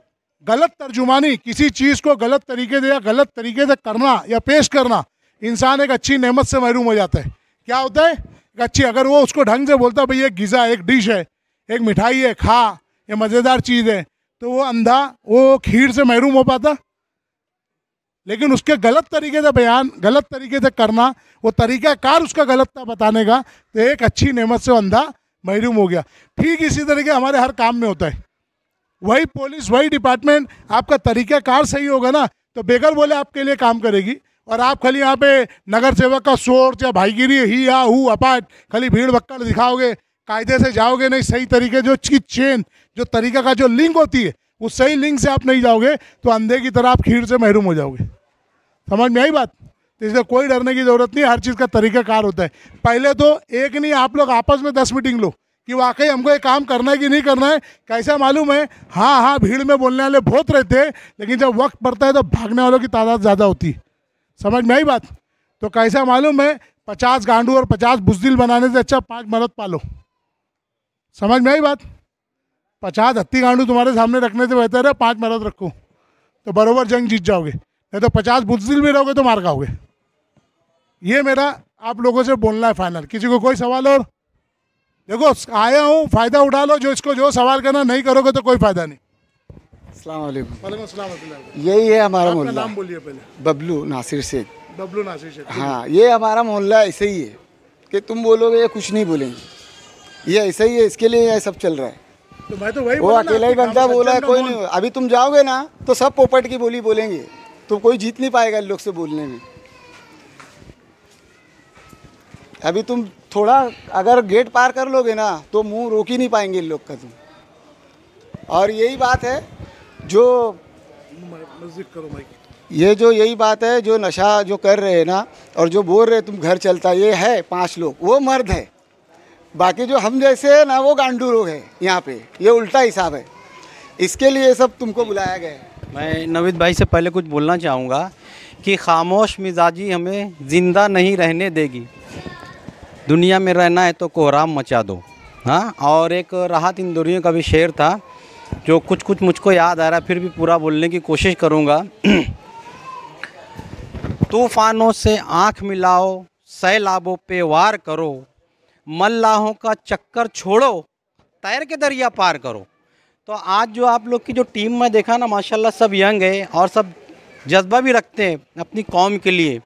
गलत तर्जुमानी किसी चीज़ को गलत तरीके से या गलत तरीके से करना या पेश करना इंसान एक अच्छी नेमत से महरूम हो जाता है क्या होता है एक अच्छी अगर वो उसको ढंग से बोलता भाई एक गिज़ा एक डिश है एक मिठाई है खा ये मज़ेदार चीज़ है तो वो अंधा वो खीर से महरूम हो पाता लेकिन उसके गलत तरीके से बयान गलत तरीके से करना वो तरीका कार उसका गलत था बताने का तो एक अच्छी नेमत से अंधा महरूम हो गया ठीक इसी तरीके हमारे हर काम में होता है वही पुलिस वही डिपार्टमेंट आपका तरीका कार सही होगा ना तो बेगर बोले आपके लिए काम करेगी और आप खाली यहाँ पे नगर सेवक का शोर या भाईगिरी ही या हु अपाट खाली भीड़ भक्कर दिखाओगे कायदे से जाओगे नहीं सही तरीके जो चीज चेन जो तरीका का जो लिंक होती है उस सही लिंक से आप नहीं जाओगे तो अंधे की तरह आप खीर से महरूम हो जाओगे समझ में आई बात तो कोई डरने की ज़रूरत नहीं हर चीज़ का तरीक़ाकार होता है पहले तो एक नहीं आप लोग आपस में दस मीटिंग लो कि वाकई हमको ये काम करना है कि नहीं करना है कैसा मालूम है हाँ हाँ भीड़ में बोलने वाले बहुत रहते हैं लेकिन जब वक्त पड़ता है तो भागने वालों की तादाद ज़्यादा होती है समझ में आई बात तो कैसा मालूम है पचास गांडू और पचास बुजदिल बनाने से अच्छा पाँच मरद पालो समझ में आई बात पचास हत्ती गांडू तुम्हारे सामने रखने से बेहतर है पाँच मरद रखो तो बरोबर जंग जीत जाओगे नहीं तो पचास बुजदिल भी रहोगे तो मार खाओगे ये मेरा आप लोगों से बोलना है फाइनल किसी को कोई सवाल और देखो आया हूँ फ़ायदा उठा लो जो इसको जो सवाल करना नहीं करोगे तो कोई फ़ायदा नहीं यही है हमारा मोहल्ला नाम बोलिए पहले बबलू नासिर शेख बबलू नासिर शेख हाँ ये हमारा मोहल्ला ऐसे ही है कि तुम बोलोगे ये कुछ नहीं बोलेंगे ये ऐसा ही है इसके लिए ये सब चल रहा है तो भाई तो वही वो अकेला ही बंदा बोला कोई नहीं अभी तुम जाओगे ना तो सब पोपट की बोली बोलेंगे तो कोई जीत नहीं पाएगा लोग से बोलने में अभी तुम थोड़ा अगर गेट पार कर लोगे ना तो मुंह रोक ही नहीं पाएंगे इन लोग का तुम और यही बात है जो नज़दीक करो ये जो यही बात है जो नशा जो कर रहे हैं ना और जो बोल रहे तुम घर चलता ये है पांच लोग वो मर्द है बाकी जो हम जैसे है ना वो गांडू लोग है यहाँ पे ये उल्टा हिसाब है इसके लिए सब तुमको बुलाया गया है मैं नवीद भाई से पहले कुछ बोलना चाहूँगा कि खामोश मिजाजी हमें ज़िंदा नहीं रहने देगी दुनिया में रहना है तो कोहराम मचा दो हाँ और एक राहत इंदौरियों का भी शेर था जो कुछ कुछ मुझको याद आ रहा है फिर भी पूरा बोलने की कोशिश करूँगा तूफ़ानों से आँख मिलाओ सैलाबों पे वार करो मल्लाहों का चक्कर छोड़ो तैर के दरिया पार करो तो आज जो आप लोग की जो टीम में देखा ना माशाल्लाह सब यंग है और सब जज्बा भी रखते हैं अपनी कौम के लिए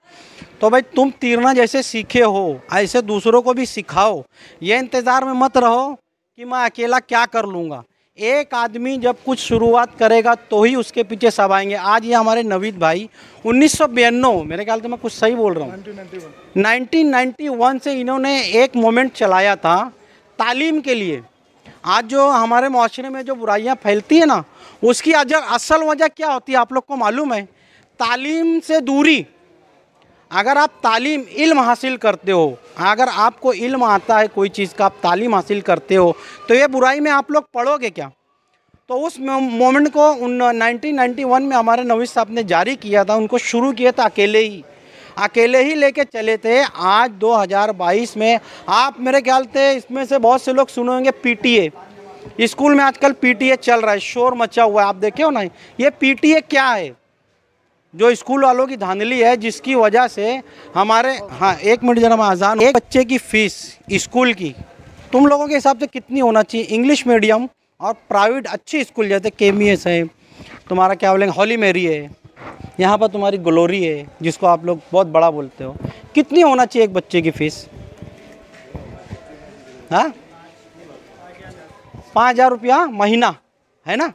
तो भाई तुम तीरना जैसे सीखे हो ऐसे दूसरों को भी सिखाओ ये इंतज़ार में मत रहो कि मैं अकेला क्या कर लूँगा एक आदमी जब कुछ शुरुआत करेगा तो ही उसके पीछे सब आएंगे आज ये हमारे नवीद भाई उन्नीस मेरे ख्याल से मैं कुछ सही बोल रहा हूँ 1991 से इन्होंने एक मोमेंट चलाया था तालीम के लिए आज जो हमारे माशरे में जो बुराइयाँ फैलती है ना उसकी असल वजह क्या होती है आप लोग को मालूम है तालीम से दूरी अगर आप तालीम इल्म हासिल करते हो अगर आपको इल्म आता है कोई चीज़ का आप तालीम हासिल करते हो तो ये बुराई में आप लोग पढ़ोगे क्या तो उस मोमेंट को उन 1991 में हमारे नवीस साहब ने जारी किया था उनको शुरू किया था अकेले ही अकेले ही लेके चले थे आज 2022 में आप मेरे ख्याल से इसमें से बहुत से लोग सुनेंगे पी स्कूल में आजकल पी चल रहा है शोर मचा हुआ है आप देखे हो ना ये पी क्या है जो स्कूल वालों की धांधली है जिसकी वजह से हमारे हाँ एक मिनट जरा मैं आजान एक बच्चे की फीस स्कूल की तुम लोगों के हिसाब से कितनी होना चाहिए इंग्लिश मीडियम और प्राइवेट अच्छे स्कूल जैसे के एम एस है तुम्हारा क्या बोलेंगे हॉली मेरी है यहाँ पर तुम्हारी ग्लोरी है जिसको आप लोग बहुत बड़ा बोलते हो कितनी होना चाहिए एक बच्चे की फ़ीस हाँ पाँच हज़ार रुपया महीना है ना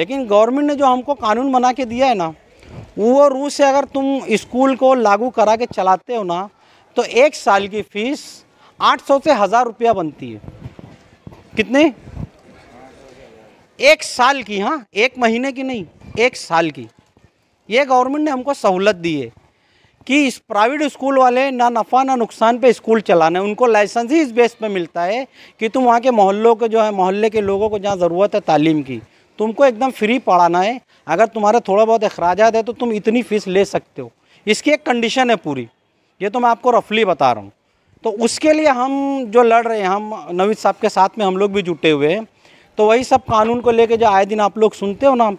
लेकिन गवर्नमेंट ने जो हमको कानून बना के दिया है ना वो रूल से अगर तुम स्कूल को लागू करा के चलाते हो ना तो एक साल की फ़ीस 800 से हज़ार रुपया बनती है कितने एक साल की हाँ एक महीने की नहीं एक साल की ये गवर्नमेंट ने हमको सहूलत दी है कि इस प्राइवेट स्कूल वाले ना नफ़ा ना नुकसान पे स्कूल चलाना है उनको लाइसेंस ही इस बेस पे मिलता है कि तुम वहाँ के मोहल्लों के जो है मोहल्ले के लोगों को जहाँ ज़रूरत है तालीम की तुमको एकदम फ्री पढ़ाना है अगर तुम्हारे थोड़ा बहुत अखराज है तो तुम इतनी फ़ीस ले सकते हो इसकी एक कंडीशन है पूरी ये तो मैं आपको रफली बता रहा हूँ तो उसके लिए हम जो लड़ रहे हैं हम नवीद साहब के साथ में हम लोग भी जुटे हुए हैं तो वही सब कानून को लेके जो आए दिन आप लोग सुनते हो ना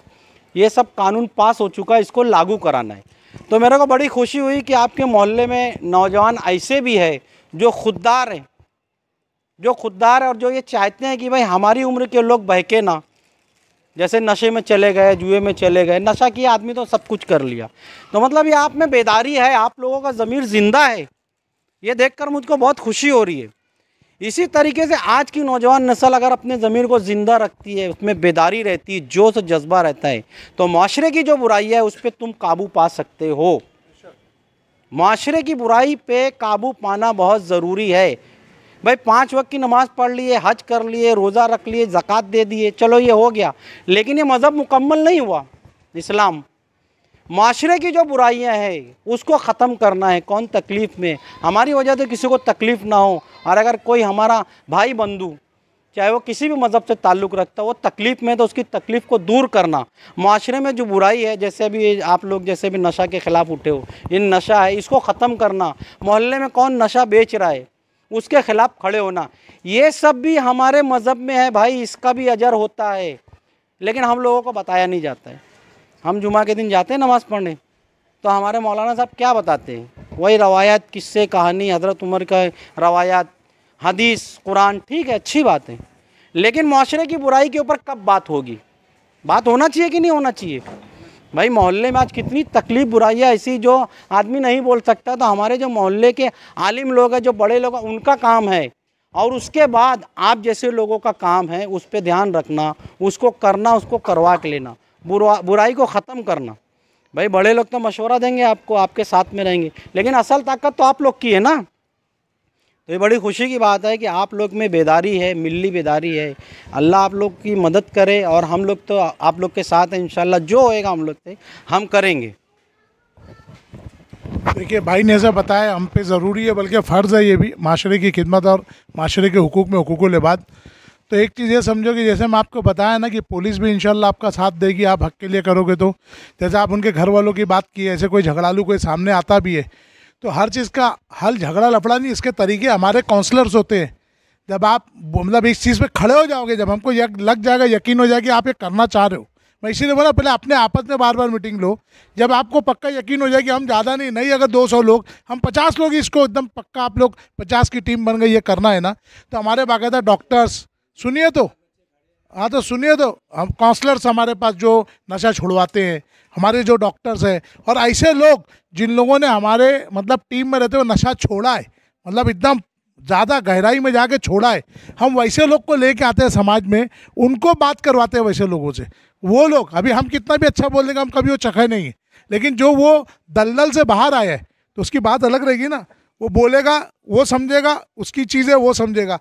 ये सब कानून पास हो चुका है इसको लागू कराना है तो मेरे को बड़ी खुशी हुई कि आपके मोहल्ले में नौजवान ऐसे भी है जो खुददार हैं जो खुददार है और जो ये चाहते हैं कि भाई हमारी उम्र के लोग बहके ना जैसे नशे में चले गए जुए में चले गए नशा किया आदमी तो सब कुछ कर लिया तो मतलब ये आप में बेदारी है आप लोगों का ज़मीर ज़िंदा है ये देखकर मुझको बहुत खुशी हो रही है इसी तरीके से आज की नौजवान नस्ल अगर अपने ज़मीर को ज़िंदा रखती है उसमें बेदारी रहती है जोश जज्बा रहता है तो माशरे की जो बुराई है उस पर तुम काबू पा सकते हो माशरे की बुराई पे काबू पाना बहुत ज़रूरी है भाई पाँच वक्त की नमाज़ पढ़ लिए हज कर लिए रोज़ा रख लिए ज़क़़त दे दिए चलो ये हो गया लेकिन ये मज़हब मुकम्मल नहीं हुआ इस्लाम माशरे की जो बुराइयां हैं उसको ख़त्म करना है कौन तकलीफ़ में हमारी वजह से किसी को तकलीफ़ ना हो और अगर कोई हमारा भाई बंधु चाहे वो किसी भी मज़हब से ताल्लुक़ रखता हो वो तकलीफ़ में तो उसकी तकलीफ़ को दूर करना माशरे में जो बुराई है जैसे भी आप लोग जैसे भी नशा के ख़िलाफ़ उठे हो ये नशा है इसको ख़त्म करना मोहल्ले में कौन नशा बेच रहा है उसके ख़िलाफ़ खड़े होना ये सब भी हमारे मज़हब में है भाई इसका भी अजर होता है लेकिन हम लोगों को बताया नहीं जाता है हम जुमा के दिन जाते हैं नमाज़ पढ़ने तो हमारे मौलाना साहब क्या बताते हैं वही रवायात किस्से कहानी हज़रत उमर का रवायात हदीस कुरान ठीक है अच्छी बात है लेकिन माशरे की बुराई के ऊपर कब बात होगी बात होना चाहिए कि नहीं होना चाहिए भाई मोहल्ले में आज कितनी तकलीफ बुराई है ऐसी जो आदमी नहीं बोल सकता तो हमारे जो मोहल्ले के आलिम लोग हैं जो बड़े लोग हैं उनका काम है और उसके बाद आप जैसे लोगों का काम है उस पर ध्यान रखना उसको करना उसको करवा के लेना बुरा बुराई को ख़त्म करना भाई बड़े लोग तो मशवरा देंगे आपको आपके साथ में रहेंगे लेकिन असल ताकत तो आप लोग की है ना तो ये बड़ी खुशी की बात है कि आप लोग में बेदारी है मिली बेदारी है अल्लाह आप लोग की मदद करे और हम लोग तो आप लोग के साथ हैं इन जो होएगा हम लोग से हम करेंगे देखिए भाई ने ऐसा बताया हम पे ज़रूरी है बल्कि फ़र्ज़ है ये भी माशरे की खिदमत और माशरे के हकूक़ में हकूक़ लिबाद तो एक चीज़ ये समझो कि जैसे मैं आपको बताया ना कि पुलिस भी इंशाल्लाह आपका साथ देगी आप हक के लिए करोगे तो जैसे आप उनके घर वालों की बात की ऐसे कोई झगड़ालू कोई सामने आता भी है तो हर चीज़ का हल झगड़ा लफड़ा नहीं इसके तरीके हमारे काउंसलर्स होते हैं जब आप मतलब इस चीज़ पे खड़े हो जाओगे जब हमको यक लग जाएगा यकीन हो जाएगा आप ये करना चाह रहे हो मैं इसीलिए बोला पहले अपने आपस में बार बार मीटिंग लो जब आपको पक्का यकीन हो जाएगी कि हम ज़्यादा नहीं नहीं अगर 200 लोग हम 50 लोग इसको एकदम पक्का आप लोग 50 की टीम बन गई ये करना है ना तो हमारे बाकायदा डॉक्टर्स सुनिए तो हाँ तो सुनिए तो हम काउंसलर्स हमारे पास जो नशा छुड़वाते हैं हमारे जो डॉक्टर्स हैं और ऐसे लोग जिन लोगों ने हमारे मतलब टीम में रहते हुए नशा छोड़ा है मतलब एकदम ज़्यादा गहराई में जाके छोड़ा है हम वैसे लोग को लेके आते हैं समाज में उनको बात करवाते हैं वैसे लोगों से वो लोग अभी हम कितना भी अच्छा बोलेंगे हम कभी वो चखे नहीं है लेकिन जो वो दलदल से बाहर आया है तो उसकी बात अलग रहेगी ना वो बोलेगा वो समझेगा उसकी चीज़ें वो समझेगा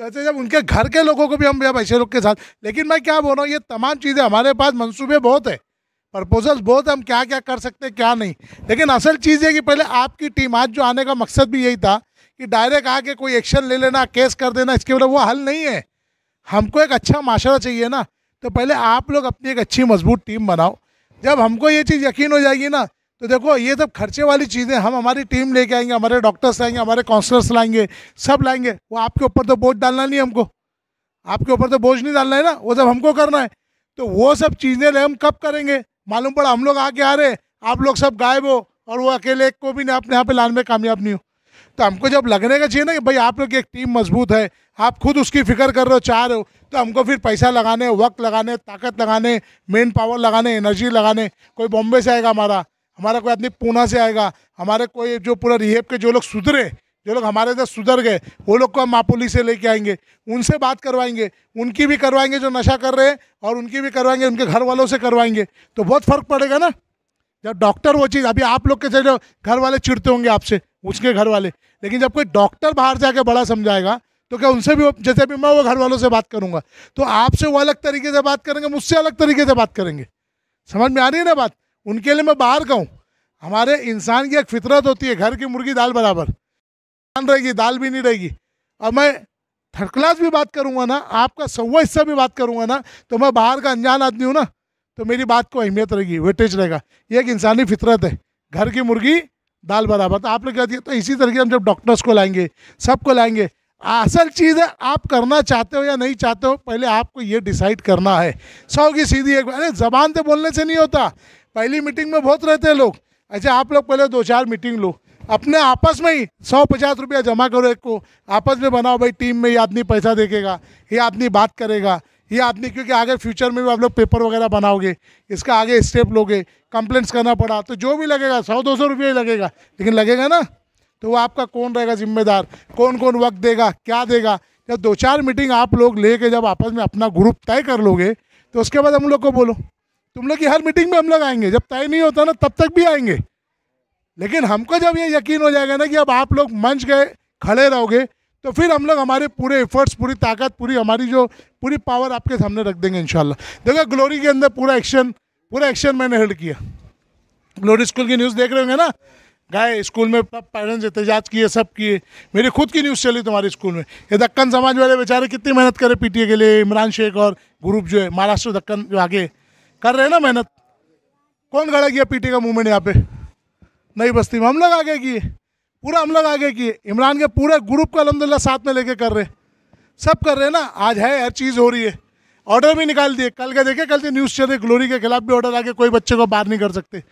जैसे जब उनके घर के लोगों को भी हम भैया ऐसे लोग के साथ लेकिन मैं क्या बोल रहा हूँ ये तमाम चीज़ें हमारे पास मंसूबे बहुत है प्रपोजल्स बहुत हम क्या क्या कर सकते हैं क्या नहीं लेकिन असल चीज़ है कि पहले आपकी टीम आज जो आने का मकसद भी यही था कि डायरेक्ट आके कोई एक्शन ले लेना केस कर देना इसके बदले मतलब वो हल नहीं है हमको एक अच्छा माशरा चाहिए ना तो पहले आप लोग अपनी एक अच्छी मजबूत टीम बनाओ जब हमको ये चीज़ यकीन हो जाएगी ना तो देखो ये सब खर्चे वाली चीज़ें हम हमारी टीम लेके आएंगे हमारे डॉक्टर्स आएंगे हमारे काउंसलर्स लाएंगे सब लाएंगे वो आपके ऊपर तो बोझ डालना नहीं हमको आपके ऊपर तो बोझ नहीं डालना है ना वो सब हमको करना है तो वो सब चीज़ें हम कब करेंगे मालूम पड़ा हम लोग आके आ रहे आप लोग सब गायब हो और वो अकेले को भी नहीं अपने यहाँ पे लाने में कामयाब नहीं हो तो हमको जब लगने का चाहिए ना कि भाई आप लोग की एक टीम मजबूत है आप खुद उसकी फिक्र कर रहे हो चाह रहे हो तो हमको फिर पैसा लगाने वक्त लगाने ताकत लगाने मेन पावर लगाने एनर्जी लगाने कोई बॉम्बे से आएगा हमारा हमारा कोई आदमी पूना से आएगा हमारे कोई जो पूरा रिहेब के जो लोग सुधरे जो लोग हमारे इधर सुधर गए वो लोग को हम मापोली से लेके आएंगे उनसे बात करवाएंगे उनकी भी करवाएंगे जो नशा कर रहे हैं और उनकी भी करवाएंगे उनके घर वालों से करवाएंगे तो बहुत फ़र्क पड़ेगा ना जब डॉक्टर वो चीज़ अभी आप लोग के जो घर वाले चिड़ते होंगे आपसे उसके घर वाले लेकिन जब कोई डॉक्टर बाहर जाके बड़ा समझाएगा तो क्या उनसे भी जैसे भी मैं वो घर वालों से बात करूँगा तो आपसे वो अलग तरीके से बात करेंगे मुझसे अलग तरीके से बात करेंगे समझ में आ रही है ना बात उनके लिए मैं बाहर कहूँ हमारे इंसान की एक फितरत होती है घर की मुर्गी दाल बराबर रहेगी दाल भी नहीं रहेगी और मैं थर्ड क्लास भी बात करूँगा ना आपका सौवा हिस्सा भी बात करूँगा ना तो मैं बाहर का अनजान आदमी हूँ ना तो मेरी बात को अहमियत रहेगी वेटेज रहेगा ये एक इंसानी फितरत है घर की मुर्गी दाल बराबर तो आपने कह दिया तो इसी तरीके हम जब डॉक्टर्स को लाएंगे सबको लाएंगे असल चीज़ है आप करना चाहते हो या नहीं चाहते हो पहले आपको ये डिसाइड करना है सौ की सीधी एक अरे जबान तो बोलने से नहीं होता पहली मीटिंग में बहुत रहते हैं लोग अच्छा आप लोग पहले दो चार मीटिंग लो अपने आपस में ही सौ पचास रुपया जमा करो एक को आपस में बनाओ भाई टीम में ये आदमी पैसा देखेगा ये आदमी बात करेगा ये आदमी क्योंकि आगे फ्यूचर में भी आप लोग पेपर वगैरह बनाओगे इसका आगे स्टेप लोगे कंप्लेंट्स करना पड़ा तो जो भी लगेगा सौ दो सौ रुपये लगेगा लेकिन लगेगा ना तो वो आपका कौन रहेगा जिम्मेदार कौन कौन वक्त देगा क्या देगा जब दो चार मीटिंग आप लोग लेके जब आपस में अपना ग्रुप तय कर लोगे तो उसके बाद हम लोग को बोलो तुम लोग की हर मीटिंग में हम लोग आएंगे जब तय नहीं होता ना तब तक भी आएंगे लेकिन हमको जब ये यकीन हो जाएगा ना कि अब आप लोग मंच गए खड़े रहोगे तो फिर हम लोग हमारे पूरे एफर्ट्स पूरी ताकत पूरी हमारी जो पूरी पावर आपके सामने रख देंगे इंशाल्लाह देखो ग्लोरी के अंदर पूरा एक्शन पूरा एक्शन मैंने हेल्ड किया ग्लोरी स्कूल की न्यूज़ देख रहे होंगे ना गए स्कूल में पेरेंट्स एहतजाज किए सब किए मेरी खुद की न्यूज़ चली तुम्हारे स्कूल में ये दक्कन समाज वाले बेचारे कितनी मेहनत करे पीटीए के लिए इमरान शेख और ग्रुप जो है महाराष्ट्र दक्कन जो आगे कर रहे हैं ना मेहनत कौन खड़ा किया पीटी का मूवमेंट यहाँ पे नई बस्ती में हम लोग आगे किए पूरा हम लोग आगे किए इमरान के पूरे ग्रुप को अलहमदिल्ला साथ में लेके कर रहे सब कर रहे हैं ना आज है हर चीज़ हो रही है ऑर्डर भी निकाल दिए कल के देखे कल से न्यूज़ चल रही ग्लोरी के खिलाफ भी ऑर्डर गया कोई बच्चे को बाहर नहीं कर सकते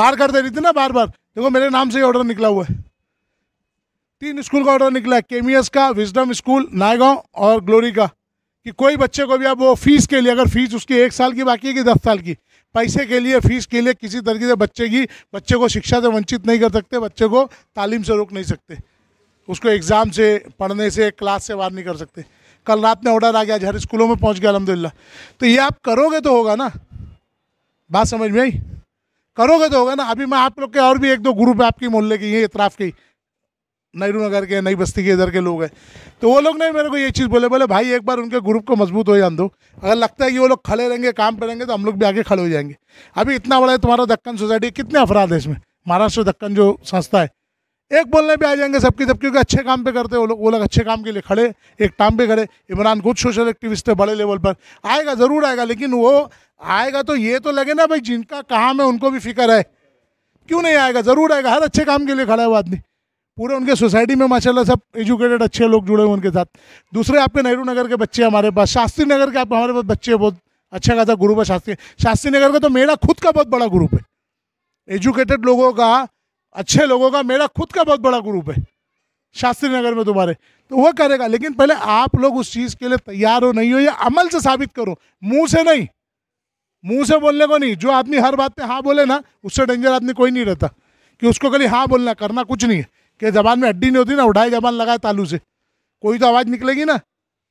बाहर कर दे रही थी ना बार बार देखो मेरे नाम से ही ऑर्डर निकला हुआ है तीन स्कूल का ऑर्डर निकला है केमियस e का विजडम स्कूल नायगांव और ग्लोरी का कि कोई बच्चे को भी अब वो फीस के लिए अगर फीस उसकी एक साल की बाकी है कि दस साल की पैसे के लिए फीस के लिए किसी तरीके से बच्चे की बच्चे को शिक्षा से वंचित नहीं कर सकते बच्चे को तालीम से रोक नहीं सकते उसको एग्ज़ाम से पढ़ने से क्लास से बाहर नहीं कर सकते कल रात में ऑर्डर आ गया हर स्कूलों में पहुंच गया अलहमदिल्ला तो ये आप करोगे तो होगा ना बात समझ में आई करोगे तो होगा ना अभी मैं आप लोग के और भी एक दो ग्रुप है आपकी मोहल्ले की ये इतराफ़ की नेहरू नगर के नई बस्ती के इधर के लोग हैं तो वो लोग ने मेरे को ये चीज़ बोले बोले भाई एक बार उनके ग्रुप को मजबूत हो जान दो अगर लगता है कि वो लोग खड़े रहेंगे काम करेंगे रहेंगे तो हम लोग भी आगे खड़े हो जाएंगे अभी इतना बड़ा है तुम्हारा दक्कन सोसाइटी कितने अफराध है इसमें महाराष्ट्र दक्कन जो संस्था है एक बोलने भी आ जाएंगे सबकी सब क्योंकि अच्छे काम पे करते हैं वो लोग वो लोग अच्छे काम के लिए खड़े एक टाइम पे खड़े इमरान खुद सोशल एक्टिविस्ट है बड़े लेवल पर आएगा ज़रूर आएगा लेकिन वो आएगा तो ये तो लगे ना भाई जिनका काम है उनको भी फिक्र है क्यों नहीं आएगा ज़रूर आएगा हर अच्छे काम के लिए खड़ा है वो आदमी पूरे उनके सोसाइटी में माशाल्लाह सब एजुकेटेड अच्छे लोग जुड़े हुए उनके साथ दूसरे आपके नेहरू नगर के बच्चे हमारे पास शास्त्री नगर के आप हमारे पास बच्चे बहुत अच्छा खासा ग्रुप है शास्त्री शास्त्री नगर का तो मेरा खुद का बहुत बड़ा ग्रुप है एजुकेटेड लोगों का अच्छे लोगों का मेरा खुद का बहुत बड़ा ग्रुप है शास्त्री नगर में तुम्हारे तो वह करेगा लेकिन पहले आप लोग उस चीज़ के लिए तैयार हो नहीं हो या अमल से साबित करो मुँह से नहीं मुँह से बोलने को नहीं जो आदमी हर बात पर हाँ बोले ना उससे डेंजर आदमी कोई नहीं रहता कि उसको खाली हाँ बोलना करना कुछ नहीं है कि जबान में हड्डी नहीं होती ना उठाई जबान लगाए तालू से कोई तो आवाज़ निकलेगी ना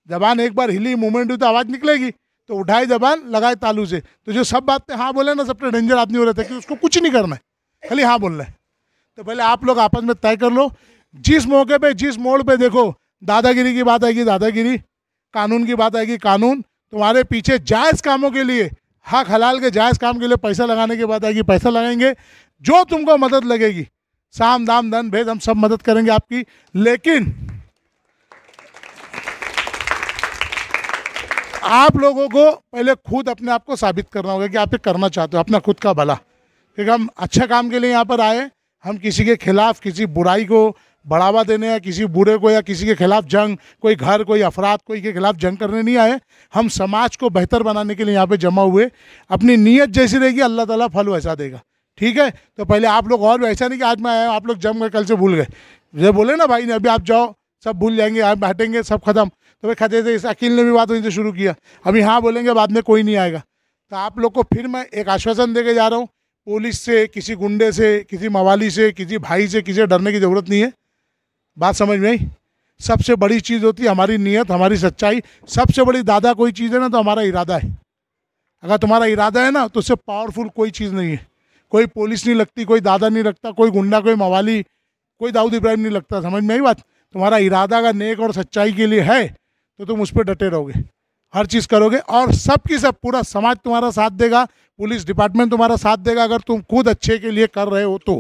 जबान एक बार हिली मूवमेंट हुई तो आवाज़ निकलेगी तो उठाई जबान लगाए तालू से तो जो सब बातें हाँ बोले ना सबसे डेंजर आदमी हो रहे थे कि उसको कुछ नहीं करना है खाली हाँ बोलना है तो पहले आप लोग आपस में तय कर लो जिस मौके पर जिस मोड़ पर देखो दादागिरी की बात आएगी दादागिरी कानून की बात आएगी कानून तुम्हारे पीछे जायज़ कामों के लिए हक हलाल के जायज़ काम के लिए पैसा लगाने की बात आएगी पैसा लगाएंगे जो तुमको मदद लगेगी साम दाम धन भेद हम सब मदद करेंगे आपकी लेकिन आप लोगों को पहले खुद अपने आप को साबित करना होगा कि आप ये करना चाहते हो अपना खुद का भला क्योंकि हम अच्छे काम के लिए यहाँ पर आए हम किसी के खिलाफ किसी बुराई को बढ़ावा देने या किसी बुरे को या किसी के खिलाफ जंग कोई घर कोई अफराद कोई के खिलाफ जंग करने नहीं आए हम समाज को बेहतर बनाने के लिए यहाँ पे जमा हुए अपनी नीयत जैसी रहेगी अल्लाह ताला फल वैसा देगा ठीक है तो पहले आप लोग और ऐसा नहीं कि आज मैं आया आप लोग जम गए कल से भूल गए जब बोले ना भाई ने अभी आप जाओ सब भूल जाएंगे आप हटेंगे सब खत्म तो भाई खाते थे इस अकील ने भी बात वहीं से शुरू किया अभी हाँ बोलेंगे बाद में कोई नहीं आएगा तो आप लोग को फिर मैं एक आश्वासन दे के जा रहा हूँ पुलिस से किसी गुंडे से किसी मवाली से किसी भाई से किसी डरने की ज़रूरत नहीं है बात समझ में आई सबसे बड़ी चीज़ होती है हमारी नीयत हमारी सच्चाई सबसे बड़ी दादा कोई चीज़ है ना तो हमारा इरादा है अगर तुम्हारा इरादा है ना तो उससे पावरफुल कोई चीज़ नहीं है कोई पुलिस नहीं लगती कोई दादा नहीं लगता कोई गुंडा कोई मवाली कोई दाऊद इब्राहिम नहीं लगता समझ में आई बात तुम्हारा इरादा अगर नेक और सच्चाई के लिए है तो तुम उस पर डटे रहोगे हर चीज़ करोगे और सब की सब पूरा समाज तुम्हारा साथ देगा पुलिस डिपार्टमेंट तुम्हारा साथ देगा अगर तुम खुद अच्छे के लिए कर रहे हो तो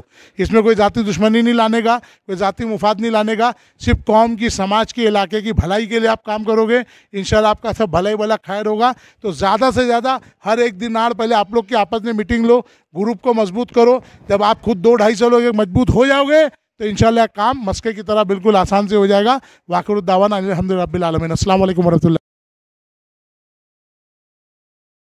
इसमें कोई ज़ाती दुश्मनी नहीं लाने का कोई ज़ाती मुफाद नहीं लाने का सिर्फ कौम की समाज के इलाके की भलाई के लिए आप काम करोगे इन आपका सब भलाई भला खैर होगा तो ज़्यादा से ज़्यादा हर एक दिन आड़ पहले आप लोग की आपस में मीटिंग लो ग्रुप को मजबूत करो जब आप खुद दो ढाई सौ लोग मजबूत हो जाओगे तो इन काम मस्के की तरह बिल्कुल आसान से हो जाएगा वाकरुद्दावान अलहमदिल्लाबिलमिन असल वरहमल